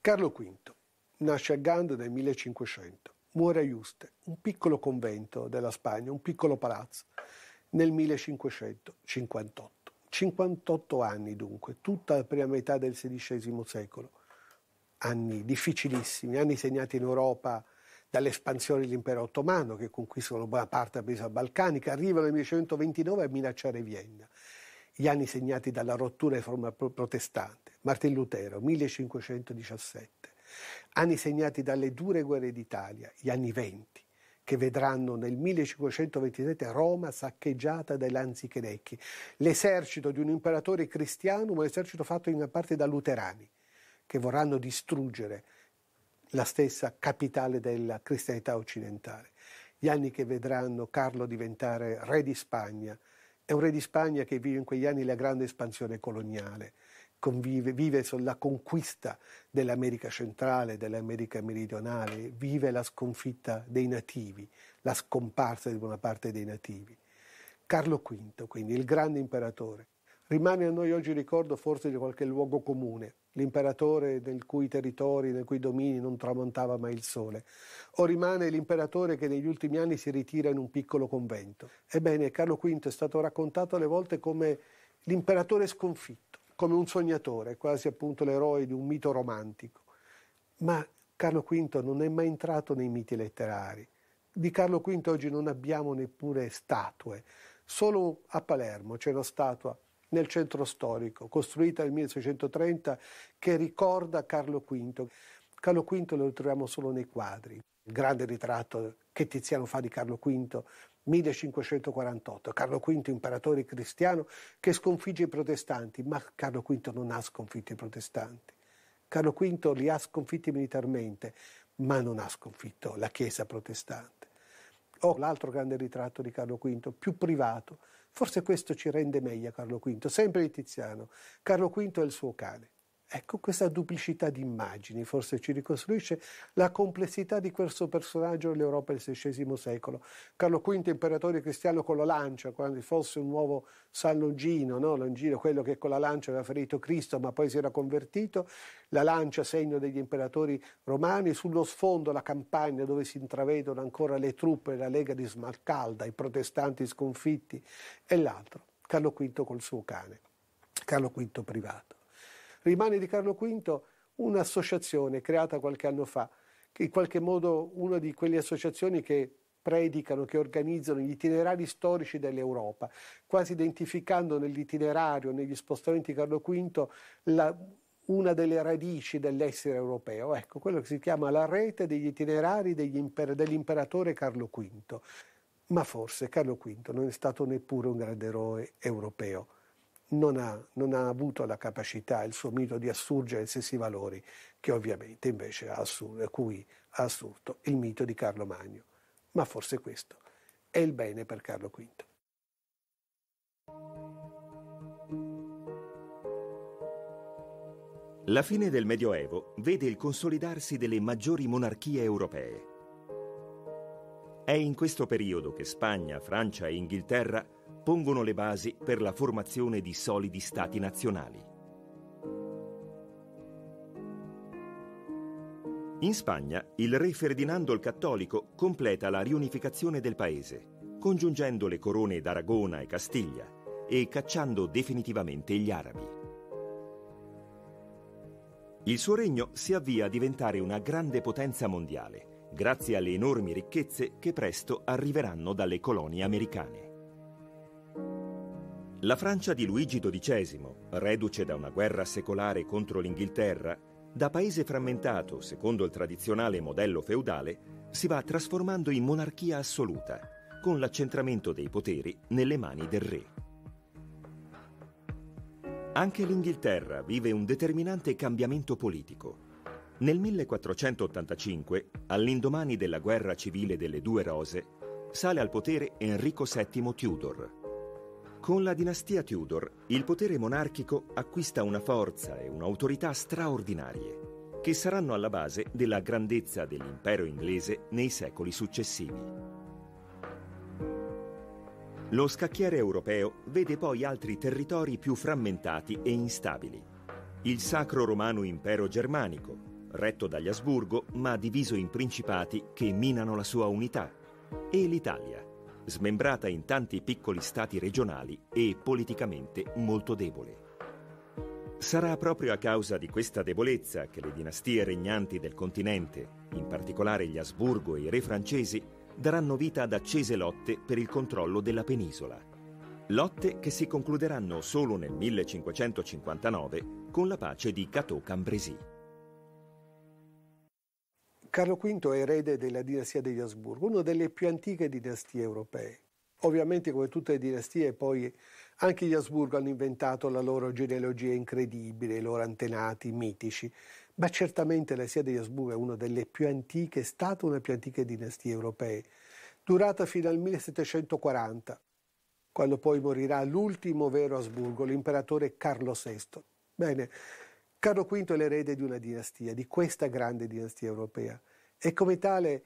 Carlo V nasce a Gand nel 1500, muore a Juste, un piccolo convento della Spagna, un piccolo palazzo, nel 1558. 58 anni dunque, tutta la prima metà del XVI secolo, anni difficilissimi, anni segnati in Europa dall'espansione dell'impero ottomano che conquistano buona parte della penisola balcanica, arrivano nel 1929 a minacciare Vienna, gli anni segnati dalla rottura della forma protestante Martin Lutero, 1517. Anni segnati dalle dure guerre d'Italia, gli anni venti, che vedranno nel 1527 Roma saccheggiata dai lanzichenecchi, l'esercito di un imperatore cristiano, ma un esercito fatto in parte da luterani, che vorranno distruggere la stessa capitale della cristianità occidentale. Gli anni che vedranno Carlo diventare re di Spagna, è un re di Spagna che vive in quegli anni la grande espansione coloniale, convive, vive sulla conquista dell'America centrale, dell'America meridionale, vive la sconfitta dei nativi, la scomparsa di buona parte dei nativi. Carlo V, quindi il grande imperatore, rimane a noi oggi ricordo forse di qualche luogo comune, l'imperatore nel cui territori, nei cui domini non tramontava mai il sole, o rimane l'imperatore che negli ultimi anni si ritira in un piccolo convento. Ebbene, Carlo V è stato raccontato alle volte come l'imperatore sconfitto, come un sognatore, quasi appunto l'eroe di un mito romantico. Ma Carlo V non è mai entrato nei miti letterari. Di Carlo V oggi non abbiamo neppure statue. Solo a Palermo c'è una statua nel centro storico, costruita nel 1630, che ricorda Carlo V. Carlo V lo troviamo solo nei quadri il grande ritratto che Tiziano fa di Carlo V 1548, Carlo V imperatore cristiano che sconfigge i protestanti, ma Carlo V non ha sconfitto i protestanti. Carlo V li ha sconfitti militarmente, ma non ha sconfitto la Chiesa protestante. O oh, l'altro grande ritratto di Carlo V, più privato, forse questo ci rende meglio Carlo V, sempre di Tiziano. Carlo V è il suo cane. Ecco, questa duplicità di immagini forse ci ricostruisce la complessità di questo personaggio nell'Europa del XVI secolo. Carlo V, imperatore cristiano, con la lancia, quando fosse un nuovo San Longino, no? Longino, quello che con la lancia aveva ferito Cristo, ma poi si era convertito, la lancia segno degli imperatori romani, sullo sfondo la campagna dove si intravedono ancora le truppe della Lega di Smalcalda, i protestanti sconfitti, e l'altro, Carlo V col suo cane, Carlo V privato. Rimane di Carlo V un'associazione creata qualche anno fa, che in qualche modo una di quelle associazioni che predicano, che organizzano gli itinerari storici dell'Europa, quasi identificando nell'itinerario, negli spostamenti di Carlo V, la, una delle radici dell'essere europeo, ecco, quello che si chiama la rete degli itinerari degli imper- dell'imperatore Carlo V. Ma forse Carlo V non è stato neppure un grande eroe europeo non ha, non ha avuto la capacità, il suo mito di assurgere ai stessi valori che ovviamente invece ha assurdo, cui ha assurto il mito di Carlo Magno. Ma forse questo è il bene per Carlo V. La fine del Medioevo vede il consolidarsi delle maggiori monarchie europee. È in questo periodo che Spagna, Francia e Inghilterra pongono le basi per la formazione di solidi stati nazionali. In Spagna, il re Ferdinando il Cattolico completa la riunificazione del paese, congiungendo le corone d'Aragona e Castiglia e cacciando definitivamente gli arabi. Il suo regno si avvia a diventare una grande potenza mondiale, grazie alle enormi ricchezze che presto arriveranno dalle colonie americane. La Francia di Luigi XII, reduce da una guerra secolare contro l'Inghilterra, da paese frammentato secondo il tradizionale modello feudale, si va trasformando in monarchia assoluta, con l'accentramento dei poteri nelle mani del re. Anche l'Inghilterra vive un determinante cambiamento politico. Nel 1485, all'indomani della guerra civile delle due rose, sale al potere Enrico VII Tudor, con la dinastia Tudor, il potere monarchico acquista una forza e un'autorità straordinarie, che saranno alla base della grandezza dell'impero inglese nei secoli successivi. Lo scacchiere europeo vede poi altri territori più frammentati e instabili. Il Sacro Romano Impero Germanico, retto dagli Asburgo ma diviso in principati che minano la sua unità, e l'Italia, smembrata in tanti piccoli stati regionali e politicamente molto debole. Sarà proprio a causa di questa debolezza che le dinastie regnanti del continente, in particolare gli Asburgo e i re francesi, daranno vita ad accese lotte per il controllo della penisola. Lotte che si concluderanno solo nel 1559 con la pace di Cateau-Cambrésis. Carlo V è erede della dinastia degli Asburgo, una delle più antiche dinastie europee. Ovviamente, come tutte le dinastie, poi anche gli Asburgo hanno inventato la loro genealogia incredibile, i loro antenati mitici, ma certamente la sia degli Asburgo è una delle più antiche, è stata una più antiche dinastie europee, durata fino al 1740, quando poi morirà l'ultimo vero Asburgo, l'imperatore Carlo VI. Bene, Carlo V è l'erede di una dinastia, di questa grande dinastia europea e come tale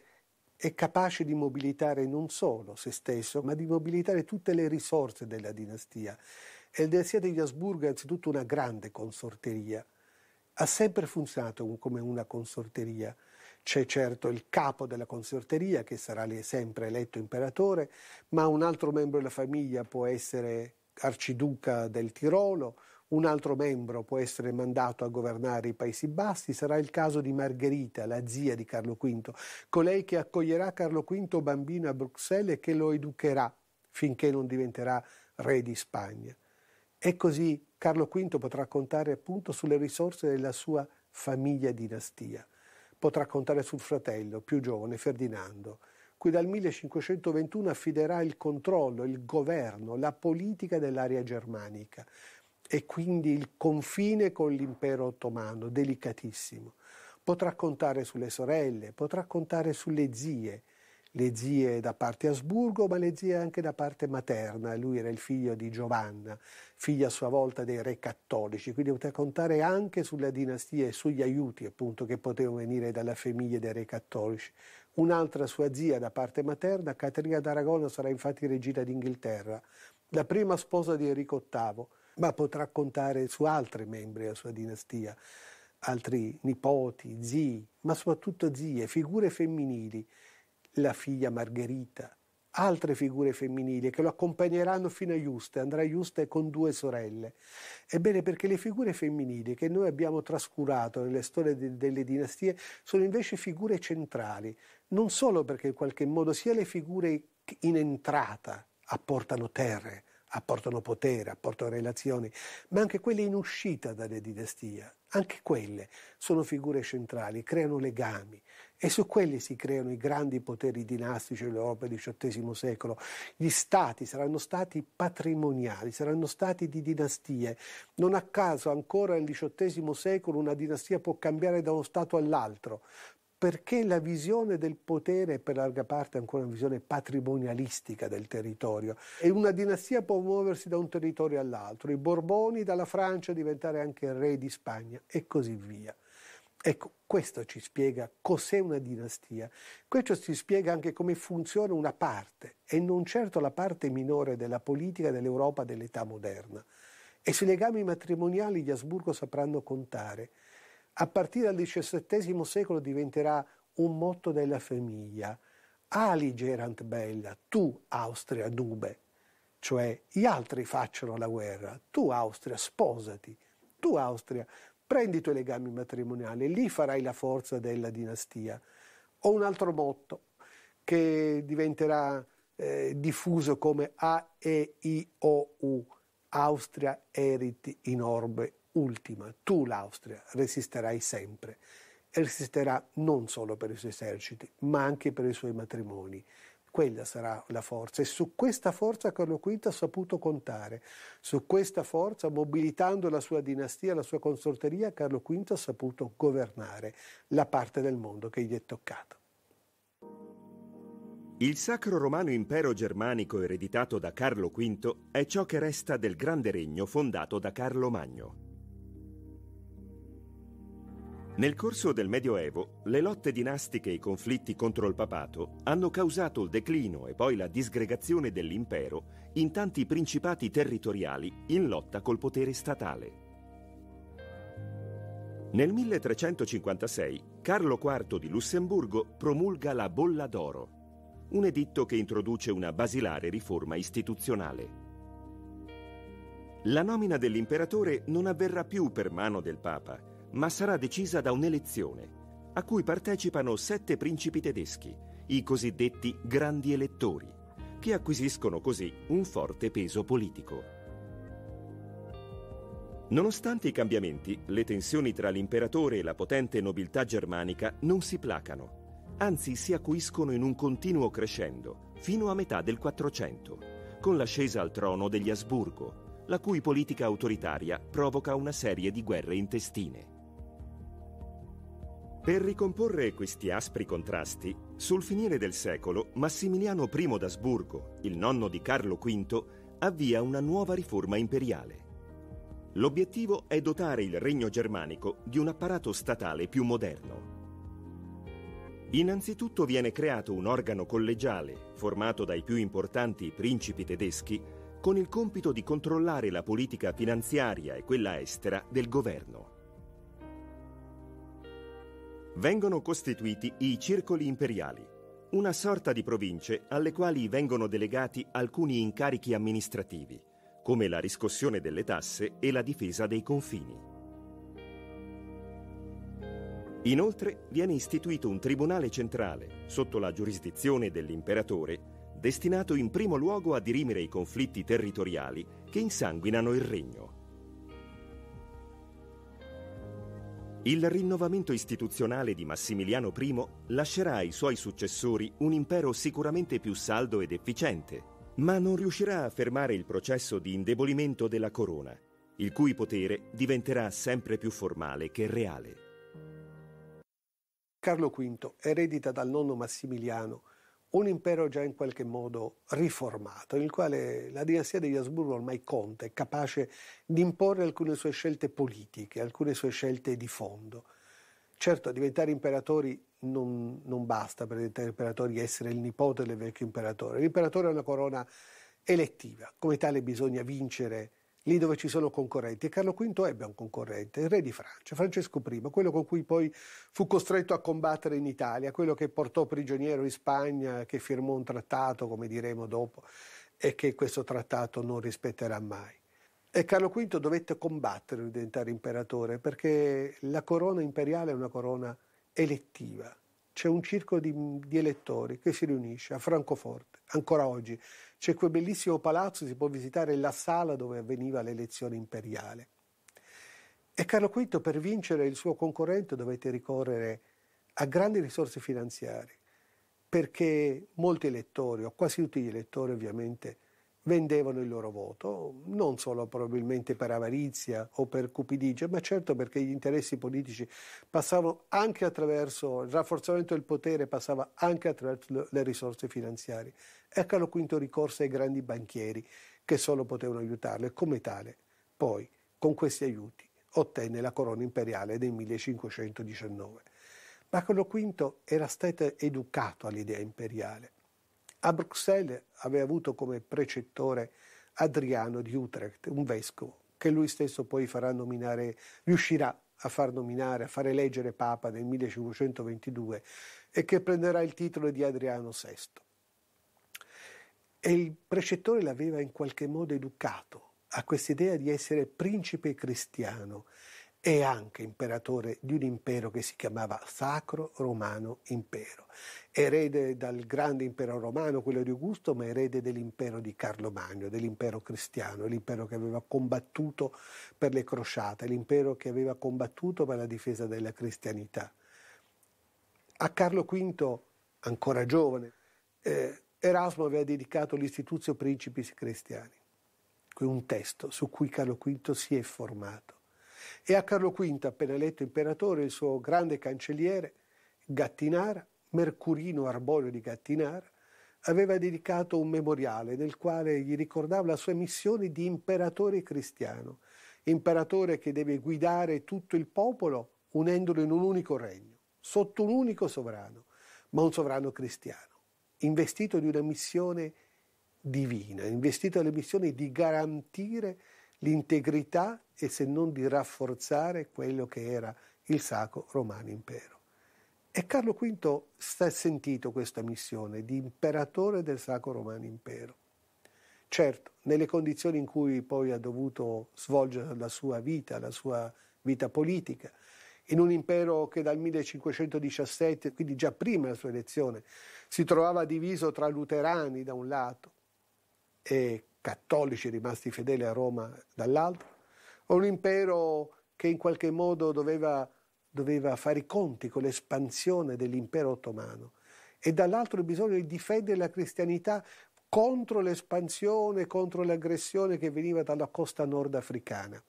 è capace di mobilitare non solo se stesso, ma di mobilitare tutte le risorse della dinastia. E la dinastia degli Asburgo è anzitutto una grande consorteria. Ha sempre funzionato come una consorteria. C'è certo il capo della consorteria che sarà sempre eletto imperatore, ma un altro membro della famiglia può essere arciduca del Tirolo, un altro membro può essere mandato a governare i Paesi Bassi, sarà il caso di Margherita, la zia di Carlo V, colei che accoglierà Carlo V bambino a Bruxelles e che lo educherà finché non diventerà re di Spagna. E così Carlo V potrà contare appunto sulle risorse della sua famiglia dinastia, potrà contare sul fratello più giovane Ferdinando, cui dal 1521 affiderà il controllo, il governo, la politica dell'area germanica e quindi il confine con l'impero ottomano, delicatissimo. Potrà contare sulle sorelle, potrà contare sulle zie, le zie da parte Asburgo, ma le zie anche da parte materna. Lui era il figlio di Giovanna, figlia a sua volta dei re cattolici, quindi potrà contare anche sulla dinastia e sugli aiuti appunto che potevano venire dalla famiglia dei re cattolici. Un'altra sua zia da parte materna, Caterina d'Aragona, sarà infatti regina d'Inghilterra, la prima sposa di Enrico VIII ma potrà contare su altri membri della sua dinastia, altri nipoti, zii, ma soprattutto zie, figure femminili, la figlia Margherita, altre figure femminili che lo accompagneranno fino a Juste, andrà a Juste con due sorelle. Ebbene perché le figure femminili che noi abbiamo trascurato nelle storie de- delle dinastie sono invece figure centrali, non solo perché in qualche modo sia le figure in entrata apportano terre, apportano potere, apportano relazioni, ma anche quelle in uscita dalle dinastie, anche quelle sono figure centrali, creano legami e su quelli si creano i grandi poteri dinastici dell'Europa del XVIII secolo. Gli stati saranno stati patrimoniali, saranno stati di dinastie. Non a caso ancora nel XVIII secolo una dinastia può cambiare da uno stato all'altro, perché la visione del potere è per larga parte ancora una visione patrimonialistica del territorio e una dinastia può muoversi da un territorio all'altro, i Borboni dalla Francia diventare anche re di Spagna e così via. Ecco, questo ci spiega cos'è una dinastia, questo ci spiega anche come funziona una parte e non certo la parte minore della politica dell'Europa dell'età moderna. E sui legami matrimoniali gli Asburgo sapranno contare a partire dal XVII secolo diventerà un motto della famiglia. Ali gerant bella, tu Austria dube, cioè gli altri facciano la guerra, tu Austria sposati, tu Austria prendi i tuoi legami matrimoniali, lì farai la forza della dinastia. Ho un altro motto che diventerà eh, diffuso come A-E-I-O-U, Austria erit in orbe ultima, tu l'Austria resisterai sempre e resisterà non solo per i suoi eserciti, ma anche per i suoi matrimoni. Quella sarà la forza e su questa forza Carlo V ha saputo contare, su questa forza, mobilitando la sua dinastia, la sua consorteria, Carlo V ha saputo governare la parte del mondo che gli è toccata. Il Sacro Romano Impero Germanico ereditato da Carlo V è ciò che resta del grande regno fondato da Carlo Magno. Nel corso del Medioevo, le lotte dinastiche e i conflitti contro il papato hanno causato il declino e poi la disgregazione dell'impero in tanti principati territoriali in lotta col potere statale. Nel 1356 Carlo IV di Lussemburgo promulga la Bolla d'Oro, un editto che introduce una basilare riforma istituzionale. La nomina dell'imperatore non avverrà più per mano del Papa, ma sarà decisa da un'elezione, a cui partecipano sette principi tedeschi, i cosiddetti grandi elettori, che acquisiscono così un forte peso politico. Nonostante i cambiamenti, le tensioni tra l'imperatore e la potente nobiltà germanica non si placano, anzi si acuiscono in un continuo crescendo fino a metà del 400, con l'ascesa al trono degli Asburgo, la cui politica autoritaria provoca una serie di guerre intestine. Per ricomporre questi aspri contrasti, sul finire del secolo Massimiliano I d'Asburgo, il nonno di Carlo V, avvia una nuova riforma imperiale. L'obiettivo è dotare il regno germanico di un apparato statale più moderno. Innanzitutto viene creato un organo collegiale, formato dai più importanti principi tedeschi, con il compito di controllare la politica finanziaria e quella estera del governo vengono costituiti i circoli imperiali, una sorta di province alle quali vengono delegati alcuni incarichi amministrativi, come la riscossione delle tasse e la difesa dei confini. Inoltre viene istituito un tribunale centrale, sotto la giurisdizione dell'imperatore, destinato in primo luogo a dirimere i conflitti territoriali che insanguinano il regno. Il rinnovamento istituzionale di Massimiliano I lascerà ai suoi successori un impero sicuramente più saldo ed efficiente, ma non riuscirà a fermare il processo di indebolimento della corona, il cui potere diventerà sempre più formale che reale. Carlo V eredita dal nonno Massimiliano un impero già in qualche modo riformato, nel quale la dinastia degli Asburgo ormai conta, è capace di imporre alcune sue scelte politiche, alcune sue scelte di fondo. Certo, diventare imperatori non, non basta per diventare imperatori essere il nipote del vecchio imperatore. L'imperatore è una corona elettiva, come tale bisogna vincere lì dove ci sono concorrenti. E Carlo V ebbe un concorrente, il re di Francia, Francesco I, quello con cui poi fu costretto a combattere in Italia, quello che portò prigioniero in Spagna, che firmò un trattato, come diremo dopo, e che questo trattato non rispetterà mai. E Carlo V dovette combattere per diventare imperatore perché la corona imperiale è una corona elettiva c'è un circo di, di, elettori che si riunisce a Francoforte, ancora oggi. C'è quel bellissimo palazzo, si può visitare la sala dove avveniva l'elezione imperiale. E Carlo V per vincere il suo concorrente dovete ricorrere a grandi risorse finanziarie, perché molti elettori, o quasi tutti gli elettori ovviamente, vendevano il loro voto, non solo probabilmente per avarizia o per cupidigia, ma certo perché gli interessi politici passavano anche attraverso, il rafforzamento del potere passava anche attraverso le risorse finanziarie. Eccolo quinto ricorso ai grandi banchieri che solo potevano aiutarlo e come tale poi con questi aiuti ottenne la corona imperiale del 1519. Ma Marco V era stato educato all'idea imperiale a Bruxelles aveva avuto come precettore Adriano di Utrecht, un vescovo, che lui stesso poi farà nominare, riuscirà a far nominare, a far eleggere Papa nel 1522 e che prenderà il titolo di Adriano VI. E il precettore l'aveva in qualche modo educato a quest'idea di essere principe cristiano e anche imperatore di un impero che si chiamava Sacro Romano Impero, erede dal grande impero romano, quello di Augusto, ma erede dell'impero di Carlo Magno, dell'impero cristiano, l'impero che aveva combattuto per le crociate, l'impero che aveva combattuto per la difesa della cristianità. A Carlo V, ancora giovane, eh, Erasmo aveva dedicato l'istituzio Principis Cristiani, un testo su cui Carlo V si è formato e a Carlo V, appena eletto imperatore, il suo grande cancelliere, Gattinara, Mercurino Arborio di Gattinara, aveva dedicato un memoriale nel quale gli ricordava la sua missione di imperatore cristiano, imperatore che deve guidare tutto il popolo unendolo in un unico regno, sotto un unico sovrano, ma un sovrano cristiano, investito di una missione divina, investito della missione di garantire l'integrità e se non di rafforzare quello che era il Sacro Romano Impero. E Carlo V sta sentito questa missione di imperatore del Sacro Romano Impero. Certo, nelle condizioni in cui poi ha dovuto svolgere la sua vita, la sua vita politica, in un impero che dal 1517, quindi già prima della sua elezione, si trovava diviso tra luterani da un lato e cattolici rimasti fedeli a Roma dall'altro, o un impero che in qualche modo doveva, doveva fare i conti con l'espansione dell'impero ottomano e dall'altro il bisogno di difendere la cristianità contro l'espansione, contro l'aggressione che veniva dalla costa nordafricana,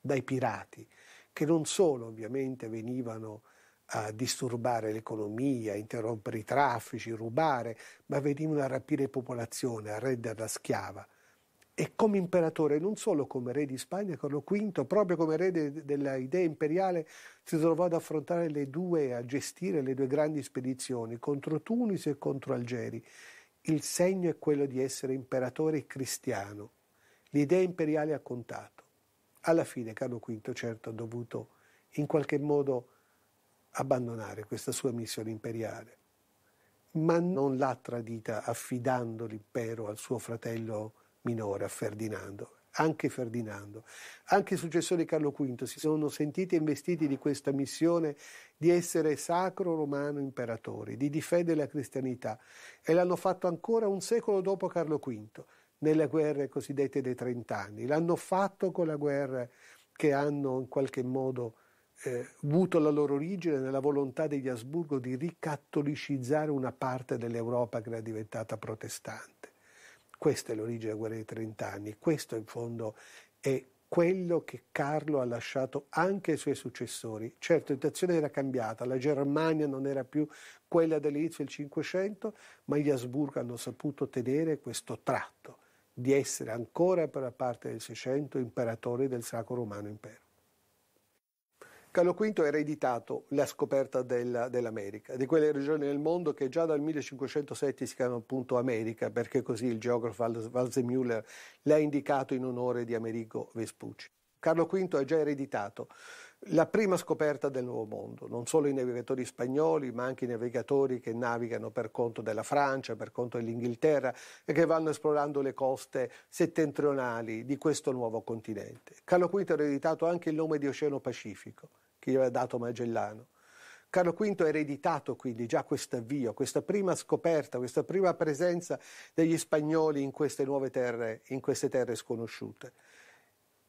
dai pirati, che non solo ovviamente venivano a disturbare l'economia, interrompere i traffici, rubare, ma venivano a rapire popolazione, a renderla schiava e come imperatore, non solo come re di Spagna, Carlo V, proprio come re de, idea imperiale, si trovò ad affrontare le due, a gestire le due grandi spedizioni contro Tunisi e contro Algeri. Il segno è quello di essere imperatore cristiano. L'idea imperiale ha contato. Alla fine Carlo V certo ha dovuto in qualche modo abbandonare questa sua missione imperiale, ma non l'ha tradita affidando l'impero al suo fratello minore a Ferdinando, anche Ferdinando, anche i successori di Carlo V si sono sentiti investiti di questa missione di essere sacro romano imperatore, di difendere la cristianità e l'hanno fatto ancora un secolo dopo Carlo V, nelle guerre cosiddette dei trent'anni, l'hanno fatto con la guerra che hanno in qualche modo eh, avuto la loro origine nella volontà degli Asburgo di ricattolicizzare una parte dell'Europa che era diventata protestante. Questa è l'origine della guerra dei trent'anni, questo in fondo è quello che Carlo ha lasciato anche ai suoi successori. Certo, l'intenzione era cambiata, la Germania non era più quella dell'inizio del Cinquecento, ma gli Asburgo hanno saputo tenere questo tratto di essere ancora per la parte del Seicento imperatori del Sacro Romano Impero. Carlo V ha ereditato la scoperta della, dell'America, di quelle regioni del mondo che già dal 1507 si chiamano appunto America, perché così il geografo Walsemüller l'ha indicato in onore di Amerigo Vespucci. Carlo V ha già ereditato la prima scoperta del Nuovo Mondo, non solo i navigatori spagnoli, ma anche i navigatori che navigano per conto della Francia, per conto dell'Inghilterra e che vanno esplorando le coste settentrionali di questo nuovo continente. Carlo V ha ereditato anche il nome di Oceano Pacifico che gli aveva dato Magellano. Carlo V ha ereditato quindi già questo avvio, questa prima scoperta, questa prima presenza degli spagnoli in queste nuove terre, in queste terre sconosciute.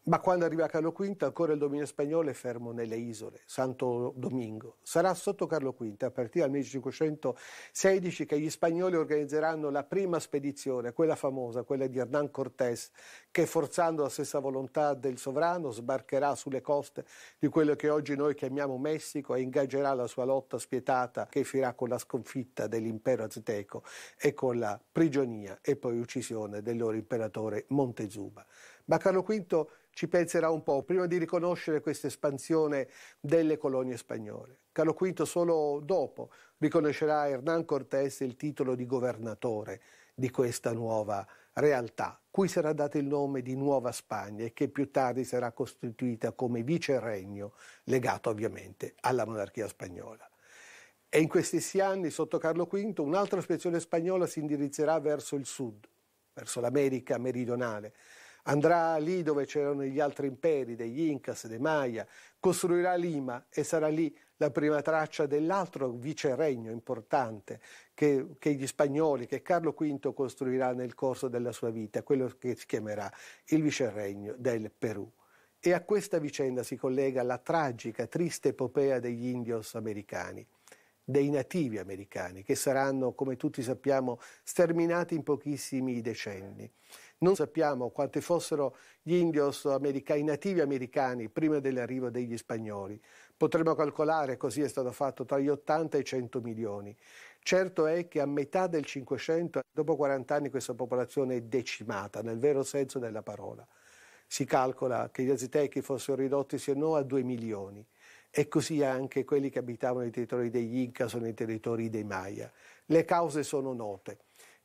Ma quando arriva Carlo V ancora il dominio spagnolo è fermo nelle isole, Santo Domingo. Sarà sotto Carlo V, a partire dal 1516, che gli spagnoli organizzeranno la prima spedizione, quella famosa, quella di Hernán Cortés, che forzando la stessa volontà del sovrano sbarcherà sulle coste di quello che oggi noi chiamiamo Messico e ingaggerà la sua lotta spietata che finirà con la sconfitta dell'impero azteco e con la prigionia e poi uccisione del loro imperatore Montezuma. Ma Carlo V ci penserà un po' prima di riconoscere questa espansione delle colonie spagnole. Carlo V solo dopo riconoscerà a Hernán Cortés il titolo di governatore di questa nuova realtà, cui sarà dato il nome di Nuova Spagna e che più tardi sarà costituita come viceregno, legato ovviamente alla monarchia spagnola. E in questi stessi anni, sotto Carlo V, un'altra spezione spagnola si indirizzerà verso il sud, verso l'America meridionale, Andrà lì dove c'erano gli altri imperi, degli Incas, dei Maya, costruirà Lima e sarà lì la prima traccia dell'altro viceregno importante che, che, gli spagnoli, che Carlo V costruirà nel corso della sua vita, quello che si chiamerà il viceregno del Perù. E a questa vicenda si collega la tragica, triste epopea degli indios americani dei nativi americani, che saranno, come tutti sappiamo, sterminati in pochissimi decenni. Non sappiamo quanti fossero gli indios americani, i nativi americani prima dell'arrivo degli spagnoli. Potremmo calcolare, così è stato fatto, tra gli 80 e i 100 milioni. Certo è che a metà del 500, dopo 40 anni, questa popolazione è decimata, nel vero senso della parola. Si calcola che gli aztechi fossero ridotti se no a 2 milioni e così anche quelli che abitavano nei territori degli Inca sono nei territori dei Maya. Le cause sono note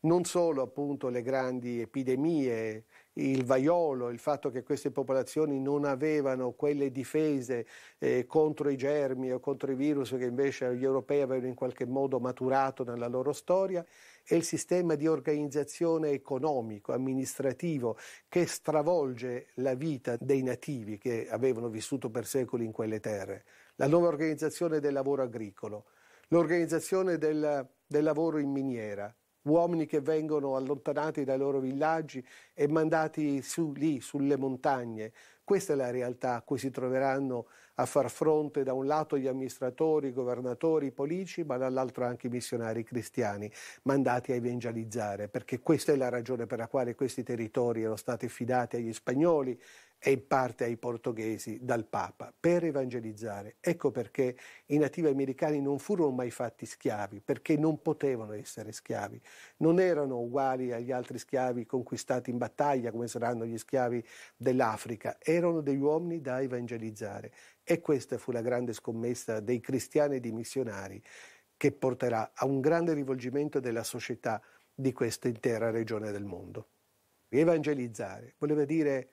non solo appunto le grandi epidemie, il vaiolo, il fatto che queste popolazioni non avevano quelle difese eh, contro i germi o contro i virus che invece gli europei avevano in qualche modo maturato nella loro storia, e il sistema di organizzazione economico, amministrativo che stravolge la vita dei nativi che avevano vissuto per secoli in quelle terre, la nuova organizzazione del lavoro agricolo, l'organizzazione del, del lavoro in miniera, uomini che vengono allontanati dai loro villaggi e mandati su lì, sulle montagne. Questa è la realtà a cui si troveranno a far fronte da un lato gli amministratori, i governatori, i politici, ma dall'altro anche i missionari cristiani mandati a evangelizzare, perché questa è la ragione per la quale questi territori erano stati affidati agli spagnoli, e in parte ai portoghesi dal Papa per evangelizzare. Ecco perché i nativi americani non furono mai fatti schiavi, perché non potevano essere schiavi, non erano uguali agli altri schiavi conquistati in battaglia come saranno gli schiavi dell'Africa, erano degli uomini da evangelizzare e questa fu la grande scommessa dei cristiani e dei missionari che porterà a un grande rivolgimento della società di questa intera regione del mondo. Evangelizzare voleva dire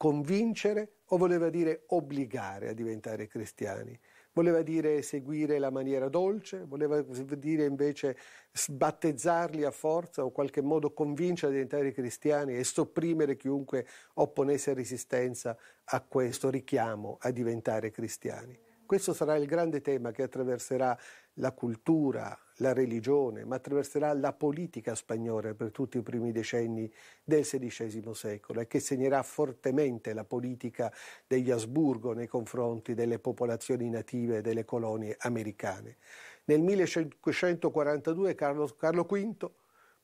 convincere o voleva dire obbligare a diventare cristiani? Voleva dire seguire la maniera dolce? Voleva dire invece sbattezzarli a forza o in qualche modo convincere a diventare cristiani e sopprimere chiunque opponesse resistenza a questo richiamo a diventare cristiani? Questo sarà il grande tema che attraverserà la cultura, la religione, ma attraverserà la politica spagnola per tutti i primi decenni del XVI secolo e che segnerà fortemente la politica degli Asburgo nei confronti delle popolazioni native delle colonie americane. Nel 1542 Carlo, Carlo V,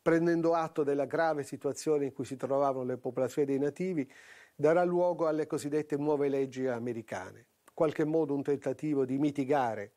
prendendo atto della grave situazione in cui si trovavano le popolazioni dei nativi, darà luogo alle cosiddette nuove leggi americane, in qualche modo un tentativo di mitigare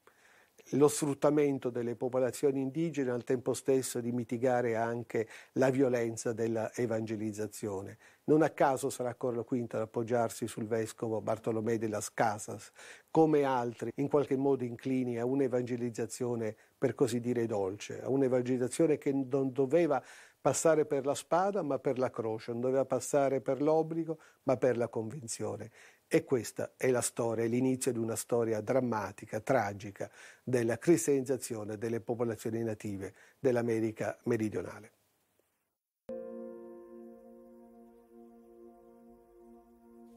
lo sfruttamento delle popolazioni indigene al tempo stesso di mitigare anche la violenza dell'evangelizzazione. Non a caso sarà Corlo Quinto ad appoggiarsi sul vescovo Bartolomé de las Casas, come altri in qualche modo inclini a un'evangelizzazione per così dire dolce, a un'evangelizzazione che non doveva passare per la spada ma per la croce, non doveva passare per l'obbligo ma per la convinzione. E questa è la storia, l'inizio di una storia drammatica, tragica, della cristianizzazione delle popolazioni native dell'America meridionale.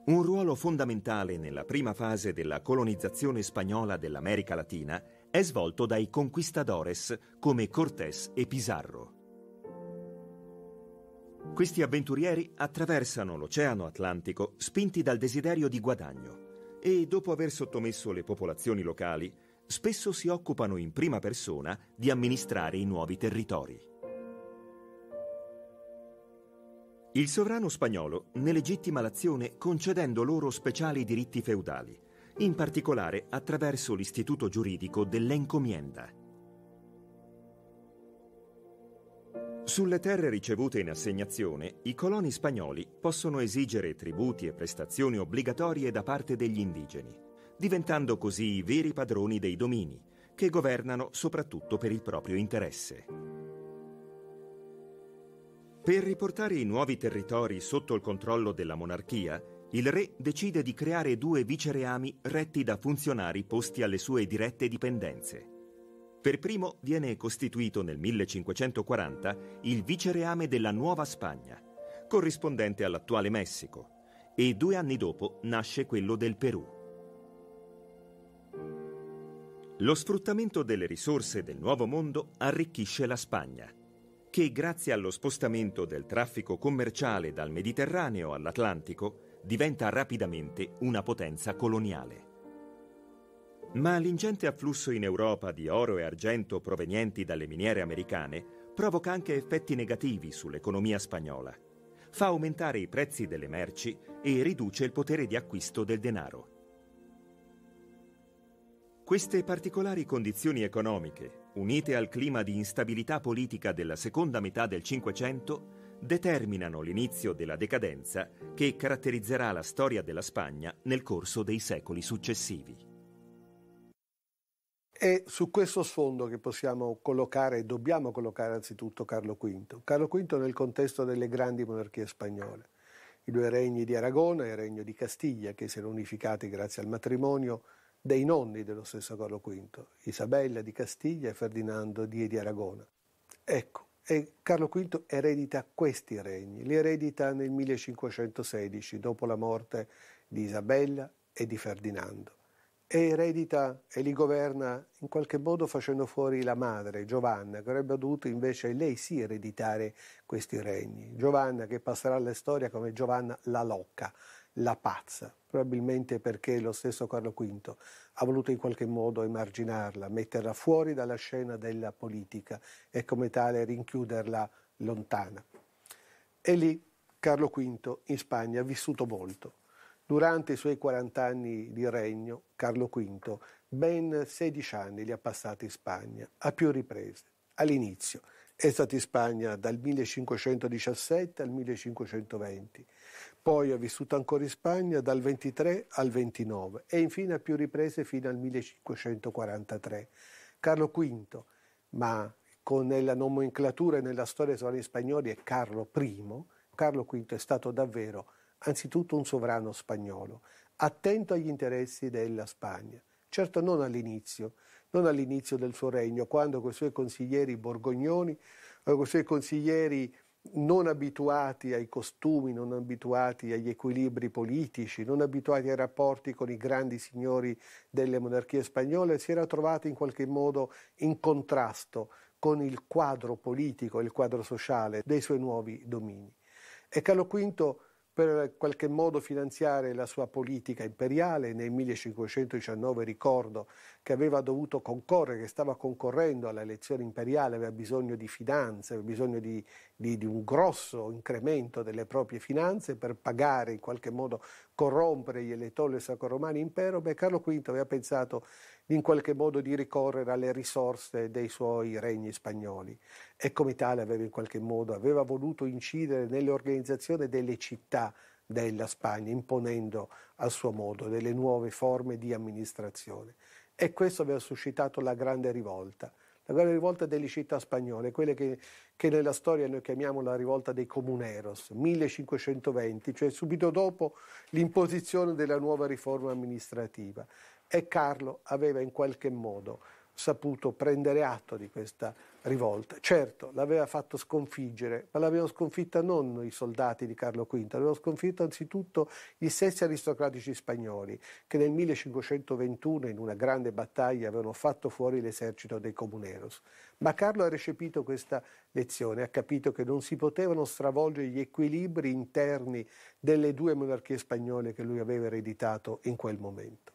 Un ruolo fondamentale nella prima fase della colonizzazione spagnola dell'America Latina è svolto dai conquistadores come Cortés e Pizarro. Questi avventurieri attraversano l'Oceano Atlantico spinti dal desiderio di guadagno e, dopo aver sottomesso le popolazioni locali, spesso si occupano in prima persona di amministrare i nuovi territori. Il sovrano spagnolo ne legittima l'azione concedendo loro speciali diritti feudali, in particolare attraverso l'istituto giuridico dell'encomienda. Sulle terre ricevute in assegnazione, i coloni spagnoli possono esigere tributi e prestazioni obbligatorie da parte degli indigeni, diventando così i veri padroni dei domini, che governano soprattutto per il proprio interesse. Per riportare i nuovi territori sotto il controllo della monarchia, il re decide di creare due vicereami retti da funzionari posti alle sue dirette dipendenze. Per primo viene costituito nel 1540 il vicereame della Nuova Spagna, corrispondente all'attuale Messico, e due anni dopo nasce quello del Perù. Lo sfruttamento delle risorse del Nuovo Mondo arricchisce la Spagna, che grazie allo spostamento del traffico commerciale dal Mediterraneo all'Atlantico diventa rapidamente una potenza coloniale. Ma l'ingente afflusso in Europa di oro e argento provenienti dalle miniere americane provoca anche effetti negativi sull'economia spagnola. Fa aumentare i prezzi delle merci e riduce il potere di acquisto del denaro. Queste particolari condizioni economiche, unite al clima di instabilità politica della seconda metà del Cinquecento, determinano l'inizio della decadenza che caratterizzerà la storia della Spagna nel corso dei secoli successivi. È su questo sfondo che possiamo collocare e dobbiamo collocare anzitutto Carlo V. Carlo V nel contesto delle grandi monarchie spagnole, i due regni di Aragona e il regno di Castiglia che si erano unificati grazie al matrimonio dei nonni dello stesso Carlo V, Isabella di Castiglia e Ferdinando di, di Aragona. Ecco, e Carlo V eredita questi regni, li eredita nel 1516 dopo la morte di Isabella e di Ferdinando e eredita e li governa in qualche modo facendo fuori la madre, Giovanna, che avrebbe dovuto invece lei sì ereditare questi regni. Giovanna che passerà alla storia come Giovanna la locca, la pazza, probabilmente perché lo stesso Carlo V ha voluto in qualche modo emarginarla, metterla fuori dalla scena della politica e come tale rinchiuderla lontana. E lì Carlo V in Spagna ha vissuto molto durante i suoi 40 anni di regno, Carlo V, ben 16 anni li ha passati in Spagna, a più riprese. All'inizio è stato in Spagna dal 1517 al 1520, poi ha vissuto ancora in Spagna dal 23 al 29 e infine a più riprese fino al 1543. Carlo V, ma con, nella nomenclatura e nella storia dei spagnoli è Carlo I, Carlo V è stato davvero anzitutto un sovrano spagnolo, attento agli interessi della Spagna. Certo non all'inizio, non all'inizio del suo regno, quando con i suoi consiglieri borgognoni, eh, con i suoi consiglieri non abituati ai costumi, non abituati agli equilibri politici, non abituati ai rapporti con i grandi signori delle monarchie spagnole, si era trovato in qualche modo in contrasto con il quadro politico il quadro sociale dei suoi nuovi domini. E Carlo V per eh, qualche modo finanziare la sua politica imperiale. Nel 1519 ricordo che aveva dovuto concorrere, che stava concorrendo alla elezione imperiale, aveva bisogno di finanze, aveva bisogno di, di, di un grosso incremento delle proprie finanze per pagare in qualche modo, corrompere gli elettori del Sacro Romano Impero. Beh, Carlo V aveva pensato in qualche modo di ricorrere alle risorse dei suoi regni spagnoli e come tale aveva in qualche modo aveva voluto incidere nell'organizzazione delle città della Spagna, imponendo a suo modo delle nuove forme di amministrazione. E questo aveva suscitato la grande rivolta, la grande rivolta delle città spagnole, quelle che, che nella storia noi chiamiamo la rivolta dei comuneros, 1520, cioè subito dopo l'imposizione della nuova riforma amministrativa e Carlo aveva in qualche modo saputo prendere atto di questa rivolta. Certo, l'aveva fatto sconfiggere, ma l'avevano sconfitta non i soldati di Carlo V, l'avevano sconfitta anzitutto gli stessi aristocratici spagnoli che nel 1521 in una grande battaglia avevano fatto fuori l'esercito dei Comuneros. Ma Carlo ha recepito questa lezione, ha capito che non si potevano stravolgere gli equilibri interni delle due monarchie spagnole che lui aveva ereditato in quel momento.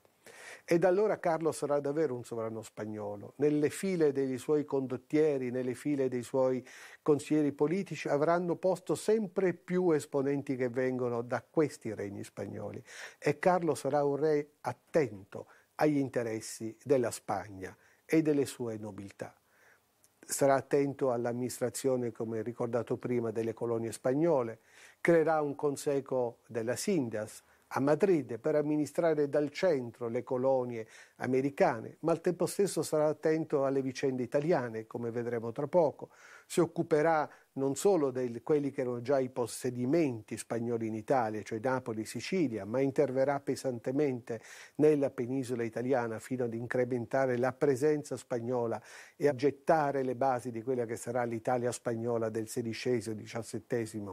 Ed allora Carlo sarà davvero un sovrano spagnolo. Nelle file dei suoi condottieri, nelle file dei suoi consiglieri politici avranno posto sempre più esponenti che vengono da questi regni spagnoli. E Carlo sarà un re attento agli interessi della Spagna e delle sue nobiltà sarà attento all'amministrazione, come ricordato prima, delle colonie spagnole, creerà un conseco della Sindas, a Madrid per amministrare dal centro le colonie americane, ma al tempo stesso sarà attento alle vicende italiane, come vedremo tra poco. Si occuperà non solo di quelli che erano già i possedimenti spagnoli in Italia, cioè Napoli, e Sicilia, ma interverrà pesantemente nella penisola italiana fino ad incrementare la presenza spagnola e a gettare le basi di quella che sarà l'Italia spagnola del XVI, XVII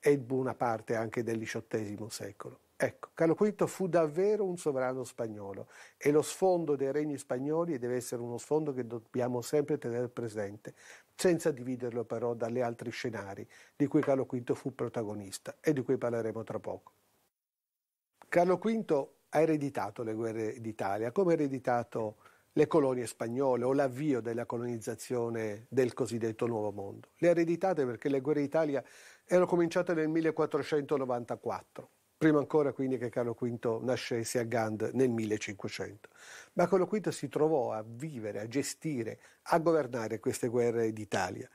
e buona parte anche del XVIII secolo. Ecco, Carlo V fu davvero un sovrano spagnolo e lo sfondo dei regni spagnoli deve essere uno sfondo che dobbiamo sempre tenere presente, senza dividerlo però dalle altri scenari di cui Carlo V fu protagonista e di cui parleremo tra poco. Carlo V ha ereditato le guerre d'Italia, come ha ereditato le colonie spagnole o l'avvio della colonizzazione del cosiddetto Nuovo Mondo. Le ha ereditate perché le guerre d'Italia erano cominciate nel 1494 prima ancora quindi che Carlo V nascesse a Gand nel 1500. Ma Carlo V si trovò a vivere, a gestire, a governare queste guerre d'Italia.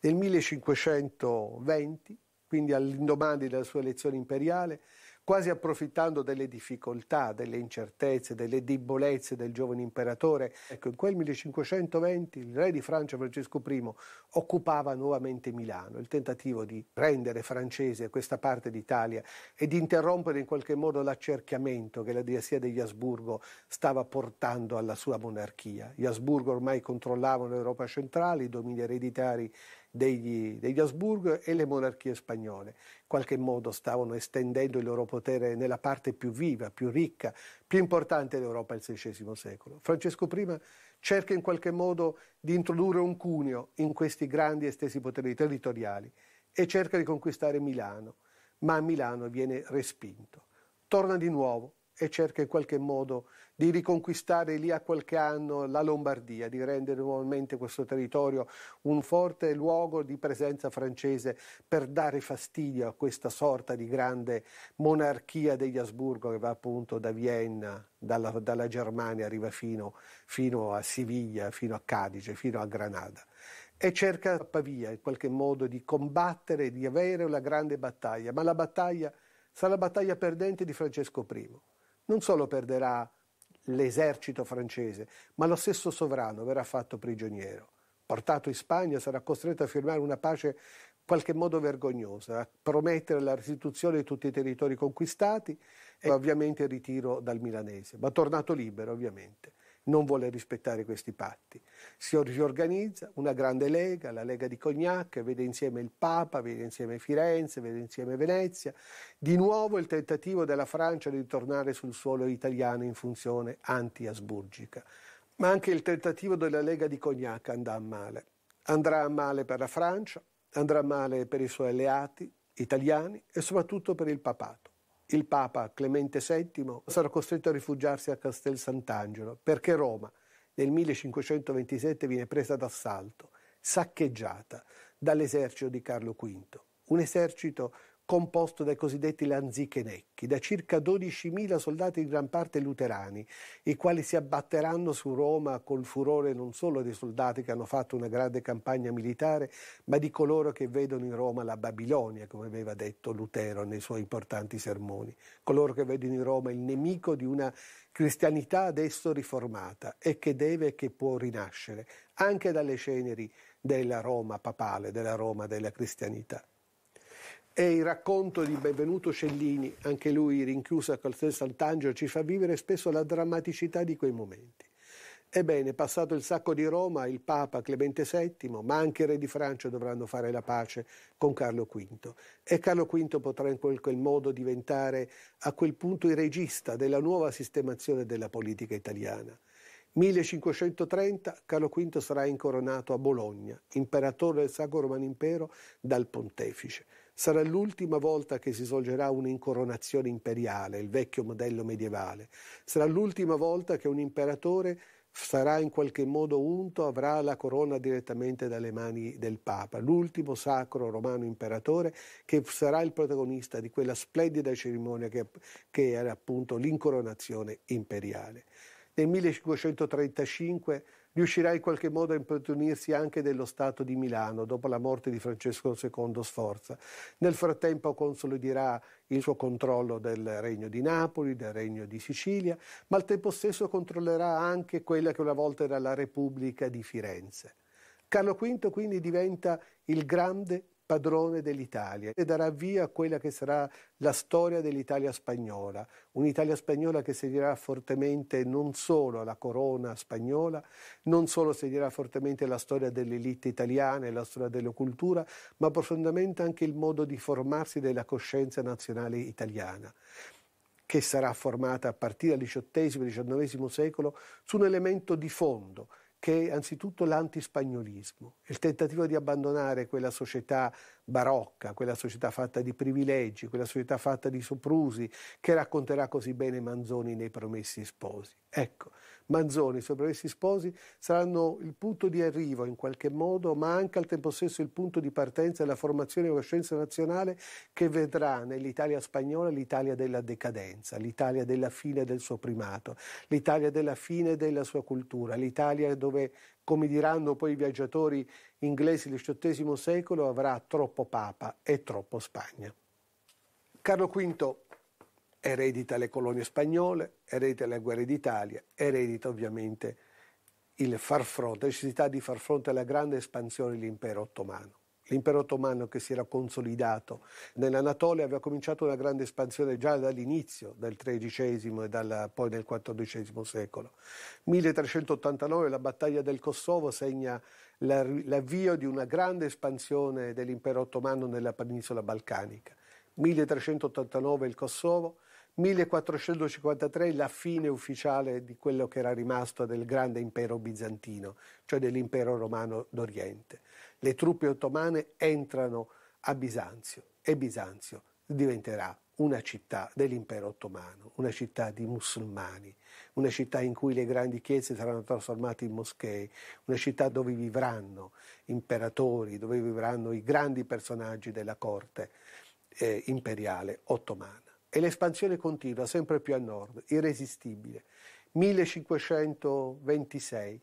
Nel 1520, quindi all'indomani della sua elezione imperiale, quasi approfittando delle difficoltà, delle incertezze, delle debolezze del giovane imperatore. Ecco, in quel 1520 il re di Francia Francesco I occupava nuovamente Milano, il tentativo di rendere francese questa parte d'Italia e di interrompere in qualche modo l'accerchiamento che la dinastia degli Asburgo stava portando alla sua monarchia. Gli Asburgo ormai controllavano l'Europa centrale, i domini ereditari degli, degli Asburgo e le monarchie spagnole. In qualche modo stavano estendendo il loro potere nella parte più viva, più ricca, più importante d'Europa del XVI secolo. Francesco I cerca in qualche modo di introdurre un cuneo in questi grandi e estesi poteri territoriali e cerca di conquistare Milano, ma a Milano viene respinto. Torna di nuovo e cerca in qualche modo di riconquistare lì a qualche anno la Lombardia, di rendere nuovamente questo territorio un forte luogo di presenza francese per dare fastidio a questa sorta di grande monarchia degli Asburgo che va appunto da Vienna, dalla, dalla Germania, arriva fino, fino a Siviglia, fino a Cadice, fino a Granada e cerca a Pavia in qualche modo di combattere, di avere una grande battaglia, ma la battaglia sarà la battaglia perdente di Francesco I non solo perderà l'esercito francese, ma lo stesso sovrano verrà fatto prigioniero. Portato in Spagna sarà costretto a firmare una pace qualche modo vergognosa, a promettere la restituzione di tutti i territori conquistati e ovviamente il ritiro dal milanese, ma tornato libero ovviamente non vuole rispettare questi patti. Si riorganizza una grande lega, la Lega di Cognac, che vede insieme il Papa, vede insieme Firenze, vede insieme Venezia. Di nuovo il tentativo della Francia di tornare sul suolo italiano in funzione anti-asburgica. Ma anche il tentativo della Lega di Cognac andrà a male. Andrà a male per la Francia, andrà a male per i suoi alleati italiani e soprattutto per il papato. Il Papa Clemente VII sarà costretto a rifugiarsi a Castel Sant'Angelo perché Roma nel 1527 viene presa d'assalto, saccheggiata dall'esercito di Carlo V. Un esercito composto dai cosiddetti lanzichenecchi, da circa 12.000 soldati in gran parte luterani, i quali si abbatteranno su Roma col furore non solo dei soldati che hanno fatto una grande campagna militare, ma di coloro che vedono in Roma la Babilonia, come aveva detto Lutero nei suoi importanti sermoni, coloro che vedono in Roma il nemico di una cristianità adesso riformata e che deve e che può rinascere anche dalle ceneri della Roma papale, della Roma della cristianità. E il racconto di Benvenuto Cellini, anche lui rinchiuso a Castel Sant'Angelo, ci fa vivere spesso la drammaticità di quei momenti. Ebbene, passato il sacco di Roma, il Papa Clemente VII, ma anche il Re di Francia dovranno fare la pace con Carlo V. E Carlo V potrà in quel, quel modo diventare a quel punto il regista della nuova sistemazione della politica italiana. 1530 Carlo V sarà incoronato a Bologna, imperatore del Sacro Romano Impero, dal pontefice. Sarà l'ultima volta che si svolgerà un'incoronazione imperiale, il vecchio modello medievale. Sarà l'ultima volta che un imperatore sarà in qualche modo unto, avrà la corona direttamente dalle mani del Papa, l'ultimo sacro romano imperatore che sarà il protagonista di quella splendida cerimonia che, che era appunto l'incoronazione imperiale. Nel 1535 riuscirà in qualche modo a impadronirsi anche dello Stato di Milano dopo la morte di Francesco II Sforza. Nel frattempo consoliderà il suo controllo del Regno di Napoli, del Regno di Sicilia, ma al tempo stesso controllerà anche quella che una volta era la Repubblica di Firenze. Carlo V quindi diventa il grande padrone dell'Italia e darà via a quella che sarà la storia dell'Italia spagnola, un'Italia spagnola che seguirà fortemente non solo la corona spagnola, non solo seguirà fortemente la storia dell'elite italiana e la storia della cultura, ma profondamente anche il modo di formarsi della coscienza nazionale italiana che sarà formata a partire dal XVIII e XIX secolo su un elemento di fondo che è anzitutto l'antispagnolismo, il tentativo di abbandonare quella società barocca, quella società fatta di privilegi, quella società fatta di soprusi, che racconterà così bene Manzoni nei Promessi Sposi. Ecco, Manzoni, i suoi sposi, saranno il punto di arrivo in qualche modo, ma anche al tempo stesso il punto di partenza della formazione di coscienza nazionale che vedrà nell'Italia spagnola l'Italia della decadenza, l'Italia della fine del suo primato, l'Italia della fine della sua cultura, l'Italia dove come diranno poi i viaggiatori inglesi del XVIII secolo, avrà troppo Papa e troppo Spagna. Carlo V eredita le colonie spagnole, eredita le guerre d'Italia, eredita ovviamente il far fronte, la necessità di far fronte alla grande espansione dell'impero ottomano. L'impero ottomano che si era consolidato nell'Anatolia aveva cominciato una grande espansione già dall'inizio del XIII e dal, poi del XIV secolo. 1389 la battaglia del Kosovo segna l'avvio di una grande espansione dell'impero ottomano nella penisola balcanica. 1389 il Kosovo, 1453 la fine ufficiale di quello che era rimasto del grande impero bizantino, cioè dell'impero romano d'Oriente. Le truppe ottomane entrano a Bisanzio e Bisanzio diventerà una città dell'impero ottomano, una città di musulmani, una città in cui le grandi chiese saranno trasformate in moschee, una città dove vivranno imperatori, dove vivranno i grandi personaggi della corte eh, imperiale ottomana e l'espansione continua sempre più a nord, irresistibile. 1526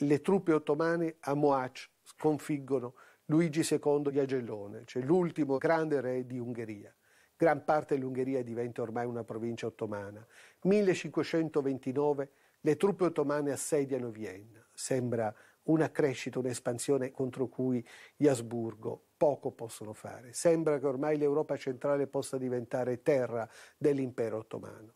le truppe ottomane a Moac sconfiggono Luigi II di Agellone, cioè l'ultimo grande re di Ungheria. Gran parte dell'Ungheria diventa ormai una provincia ottomana. 1529 le truppe ottomane assediano Vienna. Sembra una crescita, un'espansione contro cui gli Asburgo poco possono fare. Sembra che ormai l'Europa centrale possa diventare terra dell'impero ottomano.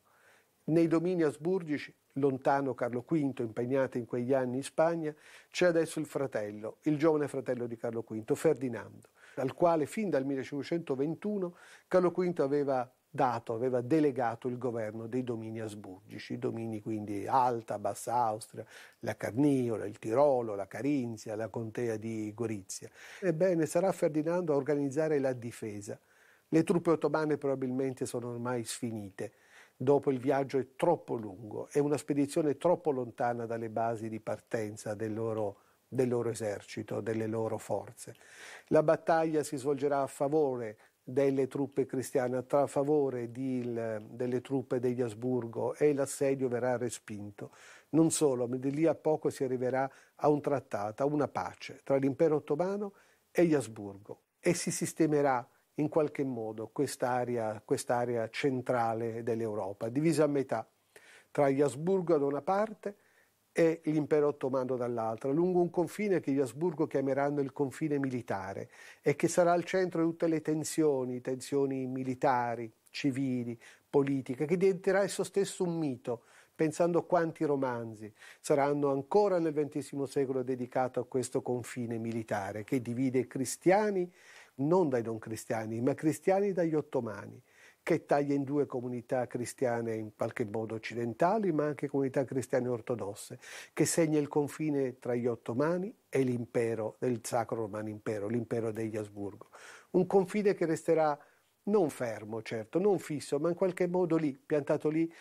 Nei domini asburgici, lontano Carlo V, impegnato in quegli anni in Spagna, c'è adesso il fratello, il giovane fratello di Carlo V, Ferdinando, al quale fin dal 1521 Carlo V aveva dato, aveva delegato il governo dei domini asburgici, i domini quindi Alta, Bassa Austria, la Carniola, il Tirolo, la Carinzia, la contea di Gorizia. Ebbene, sarà Ferdinando a organizzare la difesa. Le truppe ottomane probabilmente sono ormai sfinite. Dopo il viaggio è troppo lungo, è una spedizione troppo lontana dalle basi di partenza del loro del loro esercito, delle loro forze. La battaglia si svolgerà a favore delle truppe cristiane, tra favore il, delle truppe degli Asburgo e l'assedio verrà respinto. Non solo, ma di lì a poco si arriverà a un trattato, a una pace tra l'impero ottomano e gli Asburgo e si sistemerà in qualche modo quest'area, quest'area centrale dell'Europa, divisa a metà tra gli Asburgo da una parte e l'impero ottomano dall'altra, lungo un confine che gli Asburgo chiameranno il confine militare e che sarà al centro di tutte le tensioni, tensioni militari, civili, politiche, che diventerà esso stesso un mito, pensando quanti romanzi saranno ancora nel XX secolo dedicati a questo confine militare che divide cristiani non dai non cristiani, ma cristiani dagli ottomani che taglia in due comunità cristiane in qualche modo occidentali, ma anche comunità cristiane ortodosse, che segna il confine tra gli ottomani e l'impero del Sacro Romano Impero, l'impero degli Asburgo. Un confine che resterà non fermo, certo, non fisso, ma in qualche modo lì, piantato lì